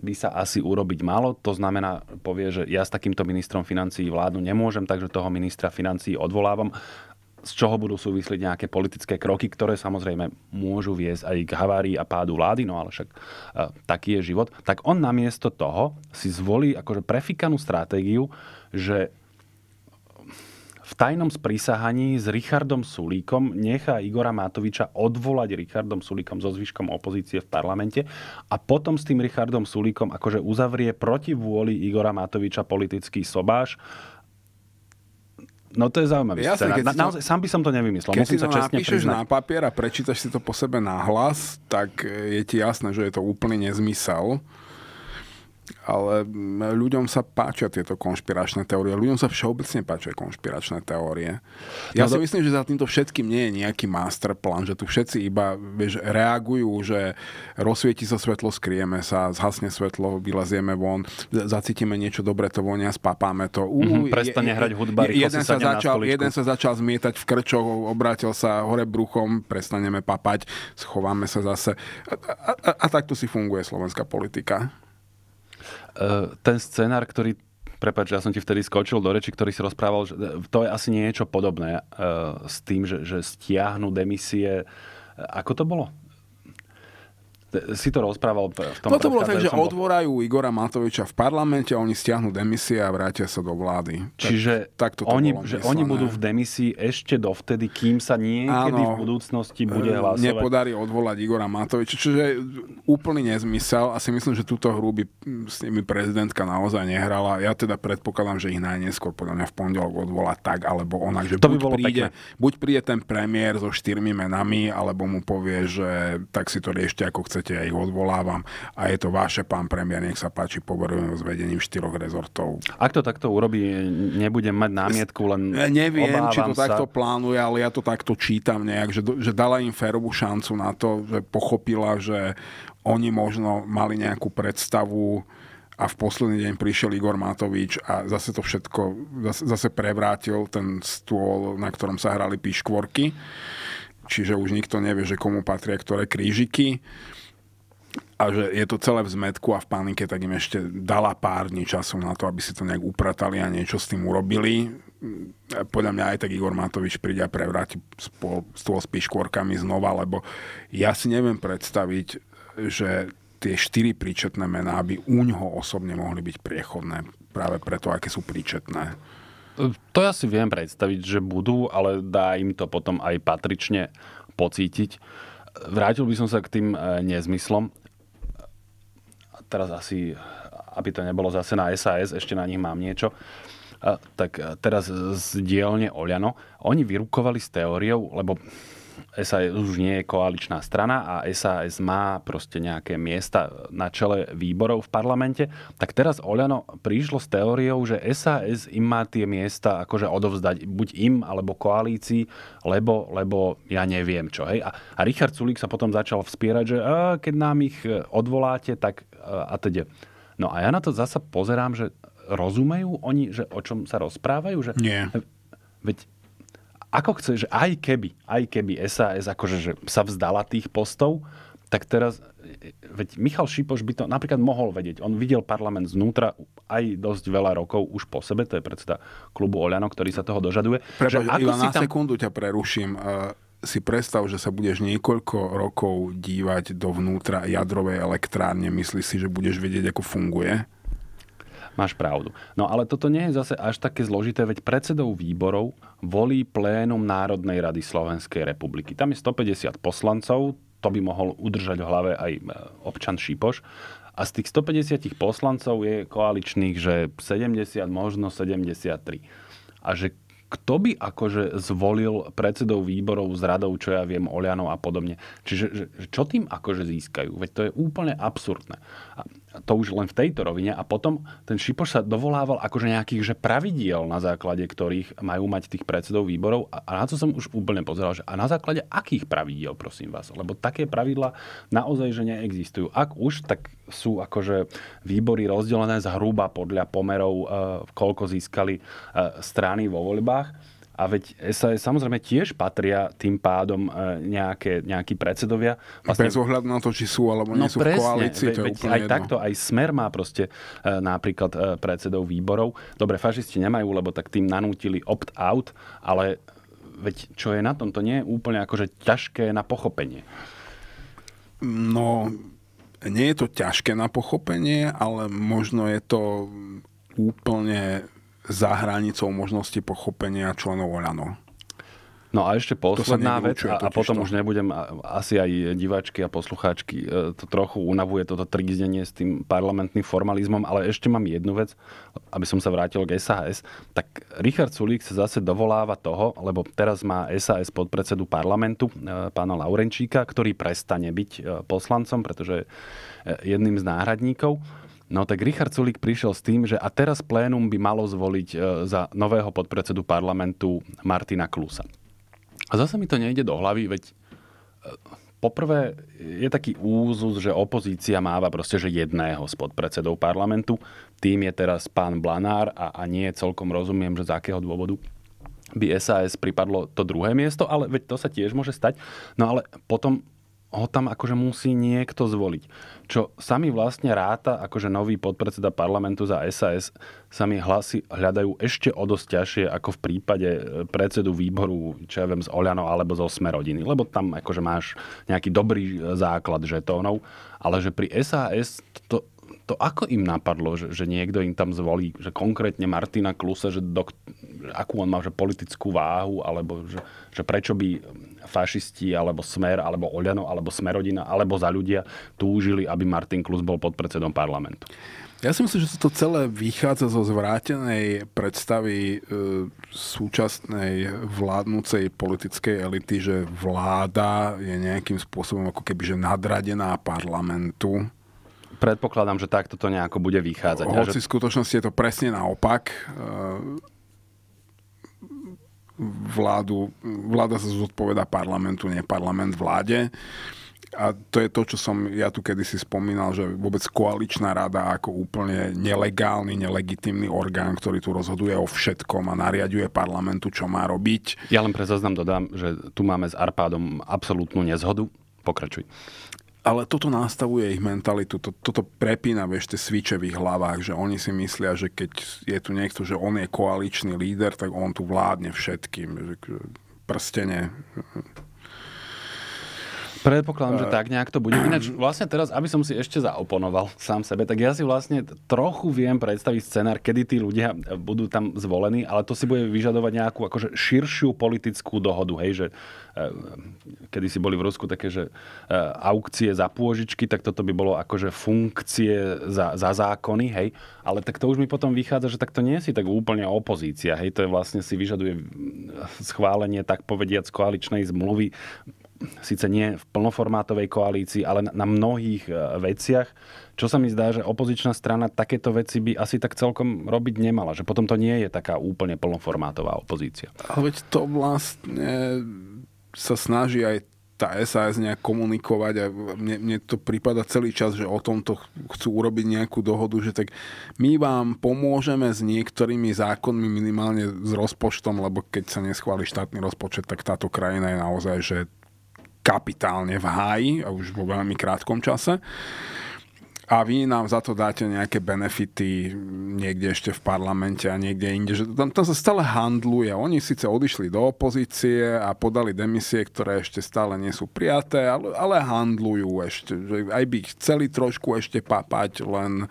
by sa asi urobiť malo. To znamená, povie, že ja s takýmto ministrom financií vládnu nemôžem, takže toho ministra financií odvolávam z čoho budú súvisliť nejaké politické kroky, ktoré samozrejme môžu viesť aj k havárii a pádu vlády, no ale však e, taký je život, tak on namiesto toho si zvolí akože prefikanú stratégiu, že v tajnom sprísahaní s Richardom Sulíkom nechá Igora Matoviča odvolať Richardom Sulíkom so zvyškom opozície v parlamente a potom s tým Richardom Sulíkom akože uzavrie proti vôli Igora Matoviča politický sobáš No to je zaujímavý ja scenár. Teda na, naozaj, sám by som to nevymyslel. Keď Musím si to sa napíšeš priznať. na papier a prečítaš si to po sebe hlas, tak eh, je ti jasné, že je to úplný nezmysel ale mm, ľuďom sa páčia tieto konšpiračné teórie. Ľuďom sa všeobecne páčia konšpiračné teórie. Ja no, si myslím, že za týmto všetkým nie je nejaký masterplan, že tu všetci iba vieš, reagujú, že rozsvieti sa svetlo, skrieme sa, zhasne svetlo, vylezieme von, zacítime niečo dobre, to vonia, spápame to. Uh, mm-hmm, prestane je, hrať hudba, je, jeden, sa začal, jeden sa začal zmietať v krčoch, obrátil sa hore bruchom, prestaneme papať, schováme sa zase. A, a, a, a takto si funguje slovenská politika. E, ten scenár, ktorý Prepač, ja som ti vtedy skočil do reči, ktorý si rozprával, že to je asi niečo podobné e, s tým, že, že stiahnu demisie. E, ako to bolo? si to rozprával v tom No to bolo tak, že odvorajú Igora Matoviča v parlamente, oni stiahnu demisie a vrátia sa do vlády. Čiže tak, tak oni, že oni budú v demisii ešte dovtedy, kým sa niekedy Áno, v budúcnosti bude ehm, hlasovať. Nepodarí odvolať Igora Matoviča, čiže úplný nezmysel a si myslím, že túto hru by hm, s nimi prezidentka naozaj nehrala. Ja teda predpokladám, že ich najneskôr podľa mňa v pondelok odvolá tak alebo onak, že to buď, by bolo príde, buď príde ten premiér so štyrmi menami, alebo mu povie, že tak si to riešte ako chce chcete, ja ich odvolávam a je to vaše, pán premiér, nech sa páči, poverujem s vedením štyroch rezortov. Ak to takto urobí, nebudem mať námietku, len Neviem, či to sa... takto plánuje, ale ja to takto čítam nejak, že, že dala im férovú šancu na to, že pochopila, že oni možno mali nejakú predstavu, a v posledný deň prišiel Igor Matovič a zase to všetko, zase, zase prevrátil ten stôl, na ktorom sa hrali piškvorky. Čiže už nikto nevie, že komu patria ktoré krížiky a že je to celé v zmetku a v panike, tak im ešte dala pár dní času na to, aby si to nejak upratali a niečo s tým urobili. Podľa mňa aj tak Igor Matovič príde a prevráti stôl, stôl s piškôrkami znova, lebo ja si neviem predstaviť, že tie štyri príčetné mená by u ňoho osobne mohli byť priechodné práve preto, aké sú príčetné. To ja si viem predstaviť, že budú, ale dá im to potom aj patrične pocítiť. Vrátil by som sa k tým eh, nezmyslom teraz asi, aby to nebolo zase na SAS, ešte na nich mám niečo, tak e, teraz z dielne Oliano, oni vyrukovali s teóriou, lebo SAS už nie je koaličná strana a SAS má proste nejaké miesta na čele výborov v parlamente, tak teraz Oľano prišlo s teóriou, že SAS im má tie miesta akože odovzdať buď im alebo koalícii, lebo, lebo ja neviem čo. Hej? A, a Richard Sulík sa potom začal vspierať, že a, keď nám ich e, odvoláte, tak e, a, teda. No a ja na to zasa pozerám, že rozumejú oni, že o čom sa rozprávajú? Že... Nie. Veď ako chce, že aj keby, aj keby SAS akože že sa vzdala tých postov, tak teraz, veď Michal Šipoš by to napríklad mohol vedieť. On videl parlament znútra aj dosť veľa rokov už po sebe, to je predseda klubu Oľano, ktorý sa toho dožaduje. Prepaď, že ako Ivan, si na tam... sekundu ťa preruším. E, si predstav, že sa budeš niekoľko rokov dívať dovnútra jadrovej elektrárne. Myslíš si, že budeš vedieť, ako funguje? Máš pravdu. No ale toto nie je zase až také zložité, veď predsedov výborov volí plénum Národnej rady Slovenskej republiky. Tam je 150 poslancov, to by mohol udržať v hlave aj e, občan Šípoš. A z tých 150 poslancov je koaličných, že 70, možno 73. A že kto by akože zvolil predsedov výborov z radou, čo ja viem, Olianov a podobne. Čiže čo tým akože získajú? Veď to je úplne absurdné to už len v tejto rovine a potom ten Šipoš sa dovolával akože nejakých že pravidiel, na základe ktorých majú mať tých predsedov výborov a, a na to som už úplne pozeral, že a na základe akých pravidiel, prosím vás, lebo také pravidla naozaj, že neexistujú. Ak už, tak sú akože výbory rozdelené zhruba podľa pomerov, e, koľko získali e, strany vo voľbách a veď SAS samozrejme tiež patria tým pádom e, nejaké, nejakí predsedovia. Vlastne, Bez ohľadu na to, či sú alebo nie no sú presne, v koalícii, ve, to je úplne aj jedno. takto, aj Smer má proste e, napríklad e, predsedov výborov. Dobre, fašisti nemajú, lebo tak tým nanútili opt-out, ale veď čo je na tom, to nie je úplne akože ťažké na pochopenie. No, nie je to ťažké na pochopenie, ale možno je to úplne za hranicou možnosti pochopenia členov Oľano. No a ešte posledná vec, a, a potom to. už nebudem, asi aj diváčky a poslucháčky, e, to trochu unavuje toto trízdenie s tým parlamentným formalizmom, ale ešte mám jednu vec, aby som sa vrátil k SAS. Tak Richard Sulík sa zase dovoláva toho, lebo teraz má SAS podpredsedu parlamentu, e, pána Laurenčíka, ktorý prestane byť e, poslancom, pretože je jedným z náhradníkov No tak Richard Sulik prišiel s tým, že a teraz plénum by malo zvoliť e, za nového podpredsedu parlamentu Martina Klusa. A zase mi to nejde do hlavy, veď e, poprvé je taký úzus, že opozícia máva proste že jedného z podpredsedov parlamentu. Tým je teraz pán Blanár a, a nie celkom rozumiem, že z akého dôvodu by SAS pripadlo to druhé miesto, ale veď to sa tiež môže stať. No ale potom ho tam akože musí niekto zvoliť. Čo sami vlastne ráta, akože nový podpredseda parlamentu za SAS, sami hlasy hľadajú ešte o dosť ťažšie ako v prípade e, predsedu výboru, čo ja viem, z Oľano alebo zo Smerodiny. Lebo tam akože máš nejaký dobrý e, základ žetónov, ale že pri SAS to, to ako im napadlo, že, že niekto im tam zvolí, že konkrétne Martina Klusa, že dok, akú on má že politickú váhu, alebo že, že prečo by fašisti, alebo Smer, alebo Oľano, alebo Smerodina, alebo za ľudia túžili, aby Martin Klus bol podpredsedom parlamentu. Ja si myslím, že to celé vychádza zo zvrátenej predstavy e, súčasnej vládnúcej politickej elity, že vláda je nejakým spôsobom ako keby že nadradená parlamentu. Predpokladám, že takto to nejako bude vychádzať. Hoci v skutočnosti je to presne naopak. E, vládu, vláda sa zodpoveda parlamentu, nie parlament vláde. A to je to, čo som ja tu kedysi spomínal, že vôbec koaličná rada ako úplne nelegálny, nelegitímny orgán, ktorý tu rozhoduje o všetkom a nariaduje parlamentu, čo má robiť. Ja len pre zaznam dodám, že tu máme s Arpádom absolútnu nezhodu. Pokračuj ale toto nastavuje ich mentalitu, to, toto prepína, vieš, tie sviče v ich hlavách, že oni si myslia, že keď je tu niekto, že on je koaličný líder, tak on tu vládne všetkým. Že prstene Predpokladám, že tak nejak to bude. Ináč vlastne teraz, aby som si ešte zaoponoval sám sebe, tak ja si vlastne trochu viem predstaviť scenár, kedy tí ľudia budú tam zvolení, ale to si bude vyžadovať nejakú akože širšiu politickú dohodu, hej, že eh, kedy si boli v Rusku také, že eh, aukcie za pôžičky, tak toto by bolo akože funkcie za, za zákony, hej, ale tak to už mi potom vychádza, že tak to nie si tak úplne opozícia, hej, to je vlastne si vyžaduje eh, schválenie, tak povediac, koaličnej zmluvy síce nie v plnoformátovej koalícii, ale na mnohých e, veciach, čo sa mi zdá, že opozičná strana takéto veci by asi tak celkom robiť nemala, že potom to nie je taká úplne plnoformátová opozícia. Ale veď to vlastne sa snaží aj tá SAS nejak komunikovať a mne, mne to prípada celý čas, že o tomto chcú urobiť nejakú dohodu, že tak my vám pomôžeme s niektorými zákonmi, minimálne s rozpočtom, lebo keď sa neschváli štátny rozpočet, tak táto krajina je naozaj, že kapitálne v háji a už vo veľmi krátkom čase a vy nám za to dáte nejaké benefity niekde ešte v parlamente a niekde inde. Že tam, tam sa stále handluje. Oni síce odišli do opozície a podali demisie, ktoré ešte stále nie sú prijaté, ale, ale handlujú ešte. Že aj by chceli trošku ešte papať, len,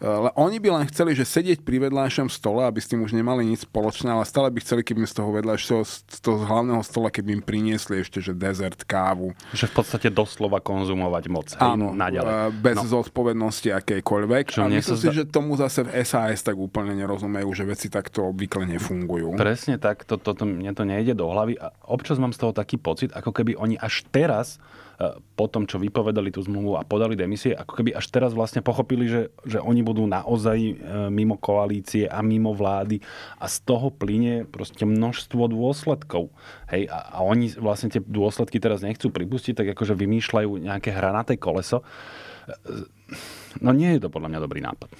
e, len oni by len chceli, že sedieť pri vedľajšom stole, aby s tým už nemali nič spoločné, ale stále by chceli, keby z toho vedľajšieho, z toho hlavného stola, keby im priniesli ešte, že dezert, kávu. Že v podstate doslova konzumovať moc. Áno, naďalej. E, bez no zodpovednosti akékoľvek. Čo, a myslím si, zda... že tomu zase v SAS tak úplne nerozumejú, že veci takto obvykle nefungujú. Presne tak, to, to, to, mne to nejde do hlavy. A občas mám z toho taký pocit, ako keby oni až teraz e, po tom, čo vypovedali tú zmluvu a podali demisie, ako keby až teraz vlastne pochopili, že, že oni budú naozaj e, mimo koalície a mimo vlády a z toho plyne proste množstvo dôsledkov. Hej, a, a oni vlastne tie dôsledky teraz nechcú pripustiť, tak akože vymýšľajú nejaké hranaté koleso e, No nie je to podľa mňa dobrý nápad.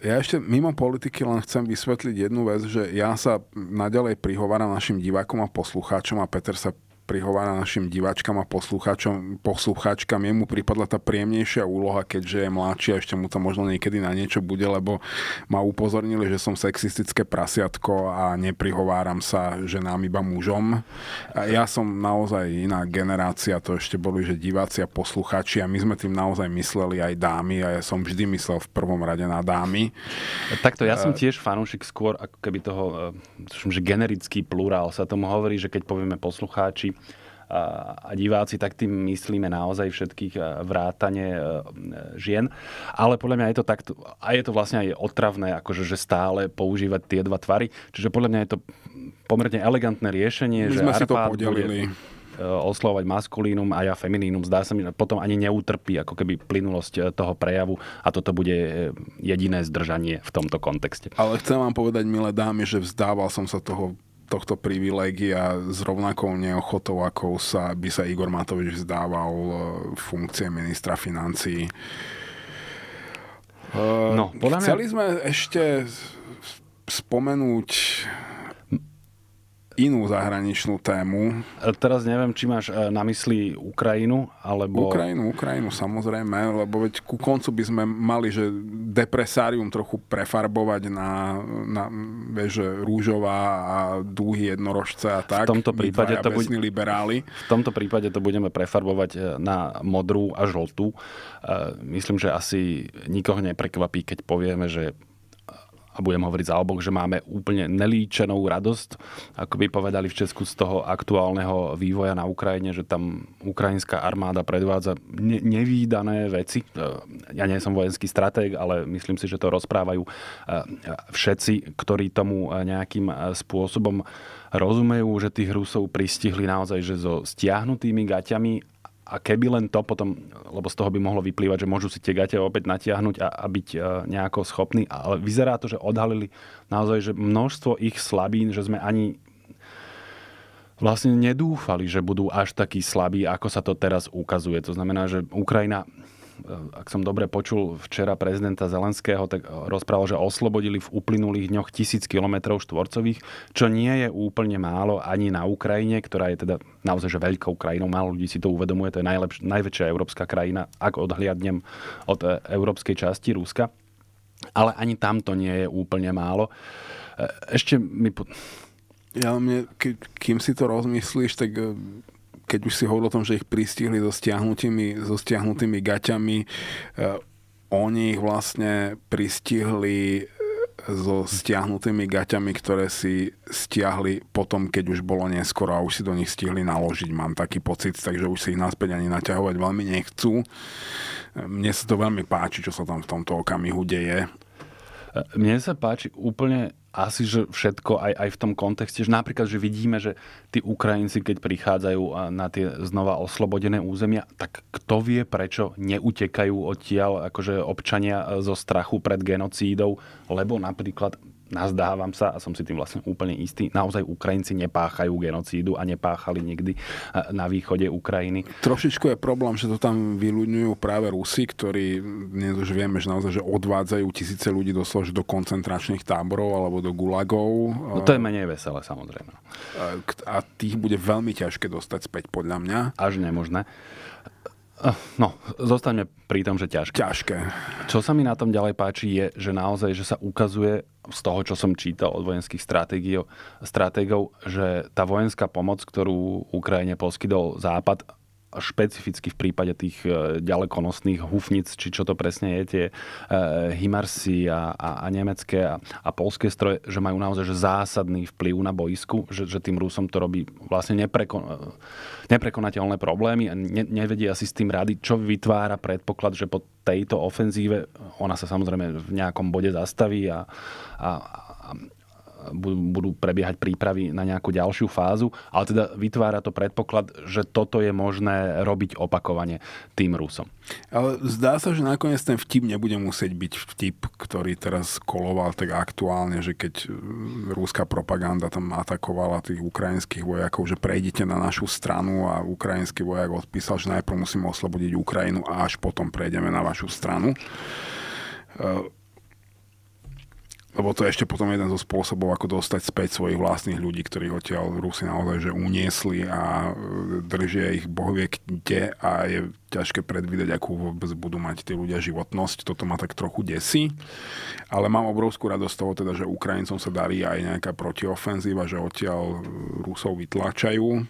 Ja ešte mimo politiky len chcem vysvetliť jednu vec, že ja sa naďalej prihováram našim divákom a poslucháčom a Peter sa prihovára našim diváčkam a poslucháčom, poslucháčkam. Jemu pripadla tá príjemnejšia úloha, keďže je mladší a ešte mu to možno niekedy na niečo bude, lebo ma upozornili, že som sexistické prasiatko a neprihováram sa ženám iba mužom. A ja som naozaj iná generácia, to ešte boli, že diváci a poslucháči a my sme tým naozaj mysleli aj dámy a ja som vždy myslel v prvom rade na dámy. Takto, ja som tiež fanúšik skôr ako keby toho, eh, že generický plurál sa tomu hovorí, že keď povieme poslucháči, a diváci, tak tým myslíme naozaj všetkých e, vrátane e, žien. Ale podľa mňa je to takto, a je to vlastne aj otravné, akože že stále používať tie dva tvary. Čiže podľa mňa je to pomerne elegantné riešenie. My že sme Arpád si to podelili. Bude oslovať maskulínum a ja feminínum. Zdá sa mi, že potom ani neutrpí ako keby plynulosť e, toho prejavu a toto bude jediné zdržanie v tomto kontexte. Ale chcem vám povedať, milé dámy, že vzdával som sa toho tohto privilégia s rovnakou neochotou, ako sa, by sa Igor Matovič vzdával e, funkcie ministra financí. E, no, podľa mňa... Chceli sme ešte spomenúť inú zahraničnú tému. E, teraz neviem, či máš e, na mysli Ukrajinu, alebo... Ukrajinu, Ukrajinu, samozrejme, lebo veď ku koncu by sme mali, že depresárium trochu prefarbovať na, na vieš, rúžová a dúhy jednorožce a tak. V tomto prípade to bude... liberáli. V tomto prípade to budeme prefarbovať e, na modrú a žltú. Myslím, že asi nikoho neprekvapí, keď povieme, že a budem hovoriť za obok, že máme úplne nelíčenú radosť, ako by povedali v Česku z toho aktuálneho vývoja na Ukrajine, že tam ukrajinská armáda predvádza ne- nevýdané veci. E, ja nie som vojenský stratég, ale myslím si, že to rozprávajú e, všetci, ktorí tomu e, nejakým spôsobom rozumejú, že tých Rusov pristihli naozaj že so stiahnutými gaťami a keby len to potom, lebo z toho by mohlo vyplývať, že môžu si tie gate opäť natiahnuť a, a byť e, nejako schopní. Ale vyzerá to, že odhalili naozaj že množstvo ich slabín, že sme ani vlastne nedúfali, že budú až takí slabí, ako sa to teraz ukazuje. To znamená, že Ukrajina ak som dobre počul včera prezidenta Zelenského, tak rozprával, že oslobodili v uplynulých dňoch tisíc kilometrov štvorcových, čo nie je úplne málo ani na Ukrajine, ktorá je teda naozaj že veľkou krajinou. Málo ľudí si to uvedomuje, to je najlepš- najväčšia európska krajina, ak odhliadnem od e, európskej časti Ruska. Ale ani tam to nie je úplne málo. E, ešte mi... Po... Ja mne, kým si to rozmyslíš, tak e, keď už si hovoril o tom, že ich pristihli so stiahnutými, so stiahnutými gaťami, eh, oni ich vlastne pristihli eh, so stiahnutými gaťami, ktoré si stiahli potom, keď už bolo neskoro a už si do nich stihli naložiť, mám taký pocit, takže už si ich naspäť ani naťahovať veľmi nechcú. Eh, mne sa to veľmi páči, čo sa tam v tomto okamihu deje. Mne sa páči úplne asi, že všetko aj, aj v tom kontexte, že napríklad, že vidíme, že tí Ukrajinci, keď prichádzajú na tie znova oslobodené územia, tak kto vie, prečo neutekajú odtiaľ akože občania e, zo strachu pred genocídou, lebo napríklad nazdávam sa a som si tým vlastne úplne istý, naozaj Ukrajinci nepáchajú genocídu a nepáchali nikdy eh, na východe Ukrajiny. Trošičku je problém, že to tam vyľudňujú práve Rusi, ktorí dnes už vieme, že naozaj že odvádzajú tisíce ľudí doslova do koncentračných táborov alebo do gulagov. No to je menej veselé samozrejme. Eh, a tých bude veľmi ťažké dostať späť podľa mňa. Až nemožné. Eh, no, zostaňme pri tom, že ťažké. Ťažké. Čo sa mi na tom ďalej páči je, že naozaj, že sa ukazuje z toho, čo som čítal od vojenských stratégov, že tá vojenská pomoc, ktorú Ukrajine poskytol Západ, špecificky v prípade tých e, ďalekonosných hufnic, či čo to presne je, tie e, Himarsy a, a, a nemecké a, a polské stroje, že majú naozaj že zásadný vplyv na boisku, že, že tým Rusom to robí vlastne neprekon, e, neprekonateľné problémy a ne, nevedia si s tým rady, čo vytvára predpoklad, že po tejto ofenzíve ona sa samozrejme v nejakom bode zastaví a, a, a budú prebiehať prípravy na nejakú ďalšiu fázu, ale teda vytvára to predpoklad, že toto je možné robiť opakovane tým Rusom. Ale zdá sa, že nakoniec ten vtip nebude musieť byť vtip, ktorý teraz koloval tak aktuálne, že keď e, rúska propaganda tam atakovala tých ukrajinských vojakov, že prejdite na našu stranu a ukrajinský vojak odpísal, že najprv musíme oslobodiť Ukrajinu a až potom prejdeme na vašu stranu. E, lebo to je ešte potom jeden zo spôsobov, ako dostať späť svojich vlastných ľudí, ktorí odtiaľ Rusy naozaj že uniesli a e, držia ich bohvie kde a je ťažké predvídať, akú vôbec budú mať tí ľudia životnosť. Toto ma tak trochu desí. Ale mám obrovskú radosť toho, teda, že Ukrajincom sa darí aj nejaká protiofenzíva, že odtiaľ e, Rusov vytlačajú.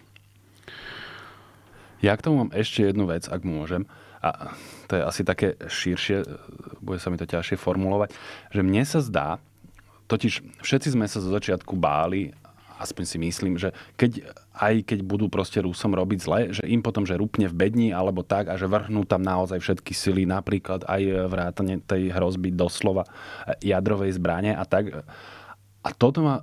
Ja k tomu mám ešte jednu vec, ak môžem a to je asi také širšie, e, bude sa mi to ťažšie formulovať, že mne sa zdá, Totiž všetci sme sa zo začiatku báli, aspoň si myslím, že keď, aj keď budú proste Rusom robiť zle, že im potom, že rupne v bedni alebo tak a že vrhnú tam naozaj všetky sily, napríklad aj vrátane tej hrozby doslova jadrovej zbrane a tak. A toto ma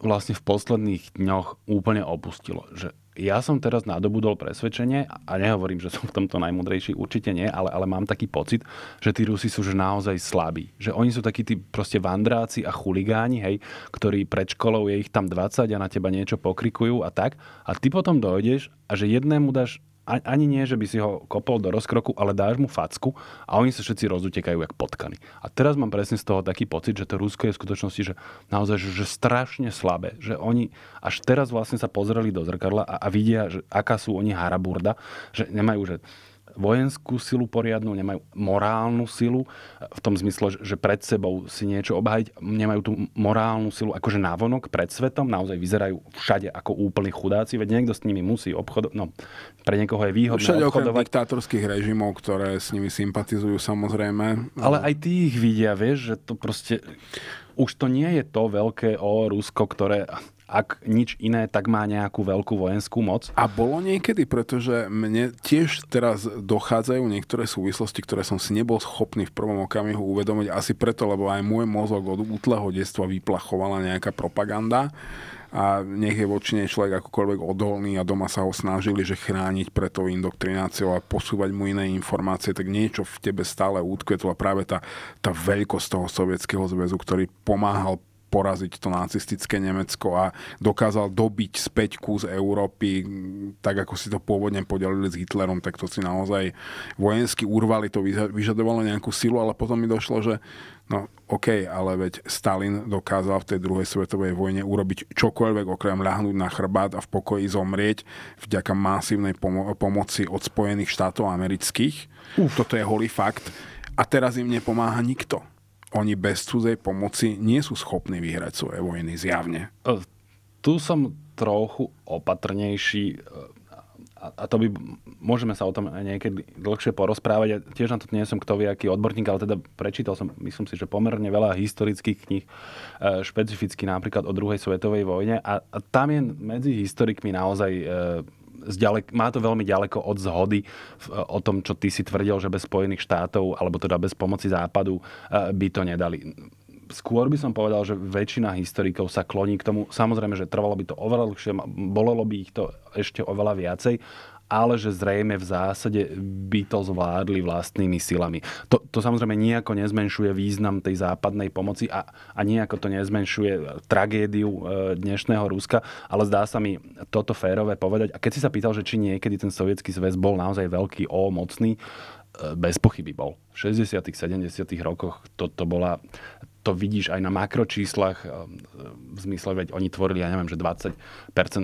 vlastne v posledných dňoch úplne opustilo, že ja som teraz nadobudol presvedčenie a nehovorím, že som v tomto najmudrejší, určite nie, ale, ale mám taký pocit, že tí Rusi sú už naozaj slabí. Že oni sú takí tí proste vandráci a chuligáni, hej, ktorí pred školou je ich tam 20 a na teba niečo pokrikujú a tak. A ty potom dojdeš a že jednému dáš ani nie, že by si ho kopol do rozkroku, ale dáš mu facku a oni sa všetci rozutekajú jak potkany. A teraz mám presne z toho taký pocit, že to Rusko je v skutočnosti že naozaj že strašne slabé. Že oni až teraz vlastne sa pozreli do zrkadla a, a vidia, že aká sú oni haraburda, že nemajú, že vojenskú silu poriadnu, nemajú morálnu silu, v tom zmysle, že pred sebou si niečo obhajiť, nemajú tú morálnu silu akože návonok pred svetom, naozaj vyzerajú všade ako úplní chudáci, veď niekto s nimi musí obchodovať, no pre niekoho je výhodné všade obchodovať. diktátorských režimov, ktoré s nimi sympatizujú samozrejme. Ale aj tí ich vidia, vieš, že to proste už to nie je to veľké o Rusko, ktoré ak nič iné, tak má nejakú veľkú vojenskú moc. A bolo niekedy, pretože mne tiež teraz dochádzajú niektoré súvislosti, ktoré som si nebol schopný v prvom okamihu uvedomiť, asi preto, lebo aj môj mozog od útleho detstva vyplachovala nejaká propaganda a nech je voči nej človek akokoľvek odolný a doma sa ho snažili, že chrániť pre tou indoktrináciou a posúvať mu iné informácie, tak niečo v tebe stále útkvetlo a práve tá, tá veľkosť toho sovietského zväzu, ktorý pomáhal poraziť to nacistické Nemecko a dokázal dobiť späť kus Európy, tak ako si to pôvodne podelili s Hitlerom, tak to si naozaj vojensky urvali, to vyžadovalo nejakú silu, ale potom mi došlo, že no OK, ale veď Stalin dokázal v tej druhej svetovej vojne urobiť čokoľvek, okrem ľahnúť na chrbát a v pokoji zomrieť vďaka masívnej pomo- pomoci od Spojených štátov amerických. Uf. Toto je holý fakt. A teraz im nepomáha nikto oni bez cudzej pomoci nie sú schopní vyhrať svoje vojny zjavne. E, tu som trochu opatrnejší e, a to by, môžeme sa o tom niekedy dlhšie porozprávať. Ja tiež na to nie som kto vie, aký odborník, ale teda prečítal som, myslím si, že pomerne veľa historických kníh, e, špecificky napríklad o druhej svetovej vojne. A, a tam je medzi historikmi naozaj zďalek, má to veľmi ďaleko od zhody v, o tom, čo ty si tvrdil, že bez Spojených štátov, alebo teda bez pomoci Západu e, by to nedali skôr by som povedal, že väčšina historikov sa kloní k tomu. Samozrejme, že trvalo by to oveľa dlhšie, bolelo by ich to ešte oveľa viacej, ale že zrejme v zásade by to zvládli vlastnými silami. To, to samozrejme nejako nezmenšuje význam tej západnej pomoci a, a nejako to nezmenšuje e, tragédiu e, dnešného Ruska, ale zdá sa mi toto férové povedať. A keď si sa pýtal, že či niekedy ten sovietský zväz bol naozaj veľký O, mocný, e, bez pochyby bol. V 60 70 rokoch toto bola to vidíš aj na makročíslach, ehm, v zmysle, veď oni tvorili, ja neviem, že 20%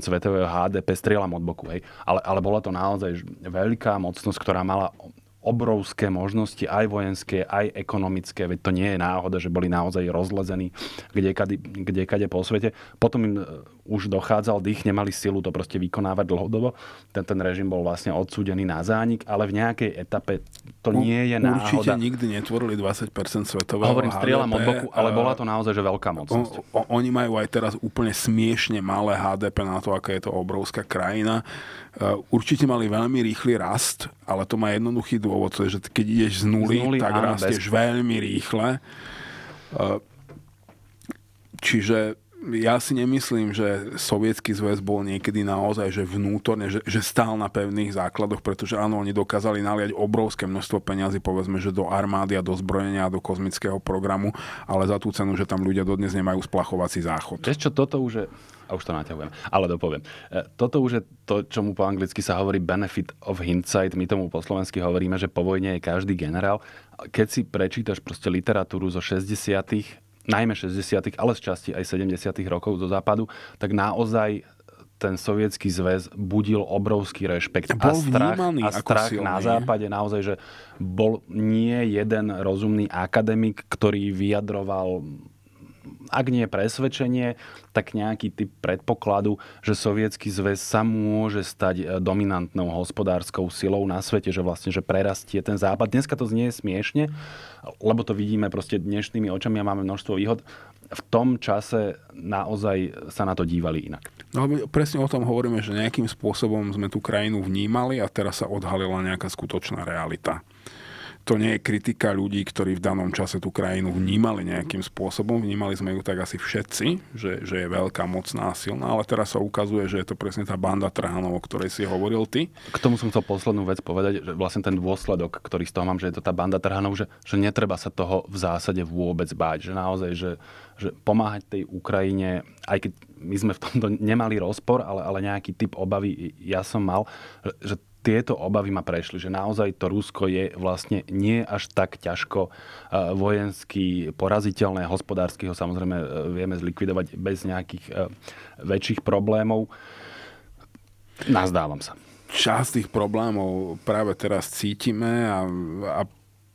svetového HDP, strieľam od boku, hej. Ale, ale bola to naozaj veľká mocnosť, ktorá mala obrovské možnosti, aj vojenské, aj ekonomické, veď to nie je náhoda, že boli naozaj rozlezení kde kade, po svete. Potom im e, už dochádzal dých, nemali silu to proste vykonávať dlhodobo. Ten, ten režim bol vlastne odsúdený na zánik, ale v nejakej etape to nie je náhoda. Určite nikdy netvorili 20% svetového Hovorím, strieľam od boku, ale e, bola to naozaj že veľká moc. oni majú aj teraz úplne smiešne malé HDP na to, aká je to obrovská krajina. E, určite mali veľmi rýchly rast, ale to má jednoduchý tu ovoce, že keď ideš z nuly, z nuly tak áno, rastieš bez... veľmi rýchle. E, čiže ja si nemyslím, že sovietský zväz bol niekedy naozaj že vnútorne, že, že stál na pevných základoch, pretože áno, oni dokázali naliať obrovské množstvo peňazí, povedzme, že do armády a do zbrojenia a do kozmického programu, ale za tú cenu, že tam ľudia dodnes nemajú splachovací záchod. Vieš čo, toto už je, a už to naťahujem, ale dopoviem. E, toto už je to, mu po anglicky sa hovorí benefit of hindsight, my tomu po slovensky hovoríme, že po vojne je každý generál. Keď si prečítaš proste literatúru zo 60 najmä 60., ale z časti aj 70. rokov do západu, tak naozaj ten sovietský zväz budil obrovský rešpekt bol a strach, a strach na západe. Naozaj, že bol nie jeden rozumný akademik, ktorý vyjadroval ak nie presvedčenie, tak nejaký typ predpokladu, že sovietský zväz sa môže stať e, dominantnou hospodárskou silou na svete, že vlastne že prerastie ten západ. Dneska to znie smiešne, lebo to vidíme proste dnešnými očami a máme množstvo výhod. V tom čase naozaj sa na to dívali inak. No, presne o tom hovoríme, že nejakým spôsobom sme tú krajinu vnímali a teraz sa odhalila nejaká skutočná realita to nie je kritika ľudí, ktorí v danom čase tú krajinu vnímali nejakým spôsobom. Vnímali sme ju tak asi všetci, že, že je veľká, mocná, silná, ale teraz sa ukazuje, že je to presne tá banda trhanov, o ktorej si hovoril ty. K tomu som chcel poslednú vec povedať, že vlastne ten dôsledok, ktorý z toho mám, že je to tá banda trhanov, že, že netreba sa toho v zásade vôbec báť, že naozaj, že, že pomáhať tej Ukrajine, aj keď my sme v tomto nemali rozpor, ale, ale nejaký typ obavy ja som mal, že tieto obavy ma prešli, že naozaj to Rusko je vlastne nie až tak ťažko e, vojensky poraziteľné, hospodársky ho samozrejme e, vieme zlikvidovať bez nejakých e, väčších problémov. Nazdávam sa. Časť tých problémov práve teraz cítime a, a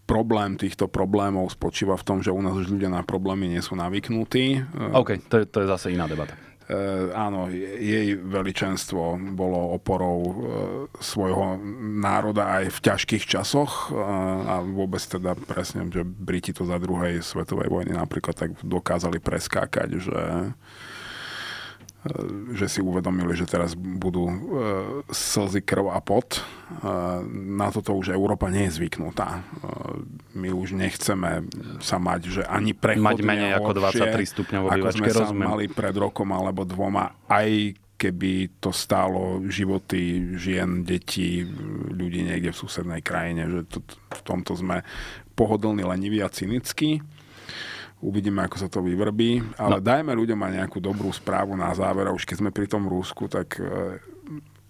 problém týchto problémov spočíva v tom, že u nás už ľudia na problémy nie sú navyknutí. OK, to je, to je zase iná debata. Eh, áno, jej veličenstvo bolo oporou eh, svojho národa aj v ťažkých časoch eh, a vôbec teda presne, že Briti to za druhej svetovej vojny napríklad tak dokázali preskákať, že že si uvedomili, že teraz budú e, slzy, krv a pot. E, na toto už Európa nie je zvyknutá. E, my už nechceme sa mať, že ani prechodne Mať menej ako 23 stupňov ako sme rozumiem. sa mali pred rokom alebo dvoma, aj keby to stálo životy žien, detí, ľudí niekde v susednej krajine, že to, v tomto sme pohodlní, leniví a cynickí. Uvidíme, ako sa to vyvrbí, ale no. dajme ľuďom aj nejakú dobrú správu na záver. A už keď sme pri tom Rúsku, tak e,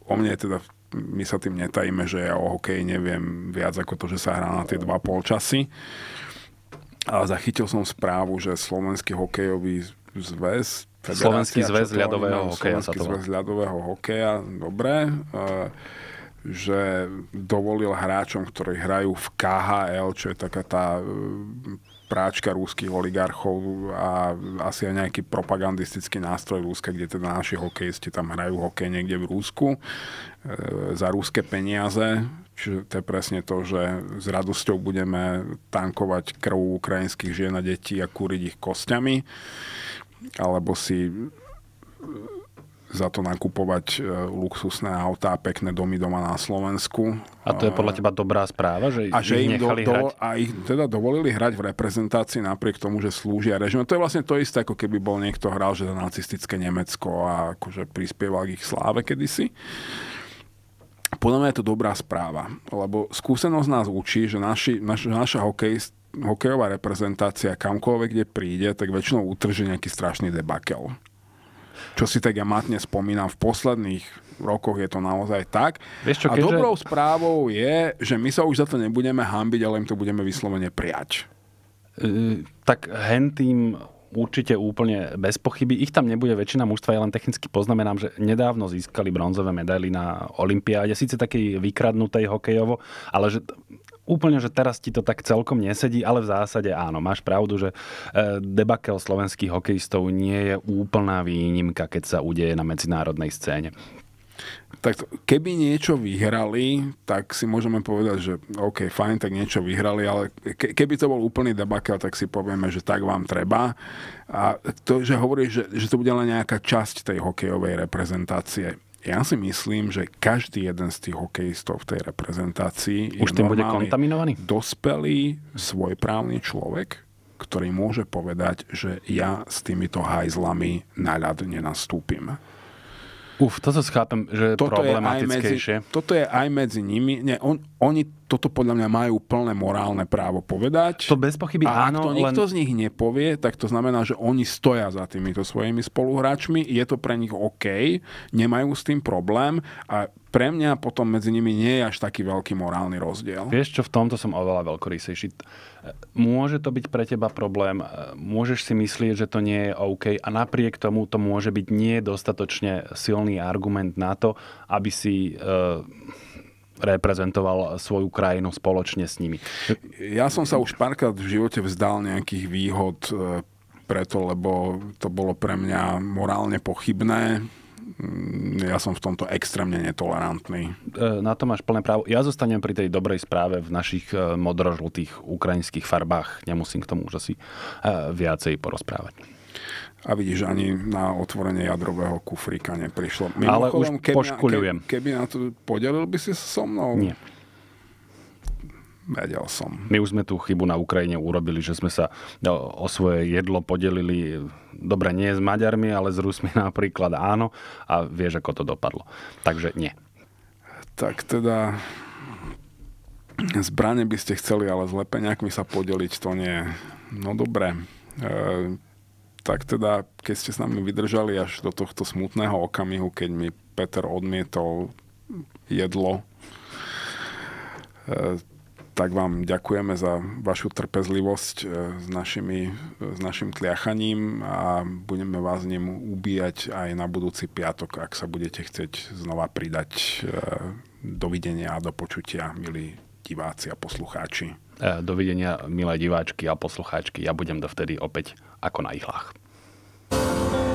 o mne je teda my sa tým netajíme, že ja o hokeji neviem viac ako to, že sa hrá na tie dva polčasy. Ale zachytil som správu, že slovenský hokejový zväz Slovenský zväz ľadového hokeja. Slovenský zväz ľadového hokeja, dobre. E, že dovolil hráčom, ktorí hrajú v KHL, čo je taká tá e, práčka rúských oligarchov a asi aj nejaký propagandistický nástroj Rúska, kde teda naši hokejisti tam hrajú hokej niekde v Rúsku e, za rúske peniaze. Čiže to je presne to, že s radosťou budeme tankovať krv ukrajinských žien a detí a kúriť ich kostiami. Alebo si za to nakupovať e, luxusné autá, pekné domy doma na Slovensku. A to je e, podľa teba dobrá správa, že, a že im do, do, hrať? A ich teda dovolili hrať v reprezentácii napriek tomu, že slúžia režimu. To je vlastne to isté, ako keby bol niekto hral, že za nacistické Nemecko a akože prispieval k ich sláve kedysi. Podľa mňa je to dobrá správa, lebo skúsenosť nás učí, že naši, naš, naša hokej, hokejová reprezentácia kamkoľvek, kde príde, tak väčšinou utrží nejaký strašný debakel čo si tak ja matne spomínam, v posledných rokoch je to naozaj tak. Vieš čo, keďže... A dobrou správou je, že my sa už za to nebudeme hambiť, ale im to budeme vyslovene prijať. Uh, tak hentým určite úplne bez pochyby. Ich tam nebude väčšina mužstva, ja len technicky poznamenám, že nedávno získali bronzové medaily na Olympiáde, síce takej vykradnutej hokejovo, ale že úplne, že teraz ti to tak celkom nesedí, ale v zásade áno, máš pravdu, že e, debakel slovenských hokejistov nie je úplná výnimka, keď sa udeje na medzinárodnej scéne. Tak keby niečo vyhrali, tak si môžeme povedať, že OK, fajn, tak niečo vyhrali, ale keby to bol úplný debakel, tak si povieme, že tak vám treba. A to, že hovoríš, že, že to bude len nejaká časť tej hokejovej reprezentácie. Ja si myslím, že každý jeden z tých hokejistov v tej reprezentácii Už je tým bude kontaminovaný? dospelý, svojprávny človek, ktorý môže povedať, že ja s týmito hajzlami na ľad nenastúpim. Uf, toto schápem, že je toto problematickejšie. Je medzi, toto je aj medzi nimi. Nie, on, oni toto podľa mňa majú plné morálne právo povedať. To bez pochyby a áno. A to nikto len... z nich nepovie, tak to znamená, že oni stoja za týmito svojimi spoluhráčmi. Je to pre nich OK, nemajú s tým problém a pre mňa potom medzi nimi nie je až taký veľký morálny rozdiel. Vieš čo, v tomto som oveľa veľkorysejší. Môže to byť pre teba problém, e, môžeš si myslieť, že to nie je OK a napriek tomu to môže byť nedostatočne silný argument na to, aby si... E, reprezentoval svoju krajinu spoločne s nimi. Ja som sa už párkrát v živote vzdal nejakých výhod e, preto, lebo to bolo pre mňa morálne pochybné Mm, ja som v tomto extrémne netolerantný. E, na to máš plné právo. Ja zostanem pri tej dobrej správe v našich e, modrožltých ukrajinských farbách. Nemusím k tomu už asi e, viacej porozprávať. A vidíš, ani na otvorenie jadrového kufríka neprišlo. Mimochodom, Ale už keby poškuľujem. Na, keby na to podelil by si sa so mnou? Nie vedel som. My už sme tú chybu na Ukrajine urobili, že sme sa no, o svoje jedlo podelili, dobre, nie s Maďarmi, ale s Rusmi napríklad áno a vieš, ako to dopadlo. Takže nie. Tak teda Zbranie by ste chceli, ale s lepeňakmi sa podeliť to nie. No dobre. E, tak teda, keď ste s nami vydržali až do tohto smutného okamihu, keď mi Peter odmietol jedlo, e, tak vám ďakujeme za vašu trpezlivosť e, s, našimi, e, s našim tliachaním a budeme vás nemu ubíjať aj na budúci piatok, ak sa budete chcieť znova pridať. E, dovidenia a do počutia, milí diváci a poslucháči. Dovidenia, milé diváčky a poslucháčky. Ja budem dovtedy opäť ako na ihlách. thank you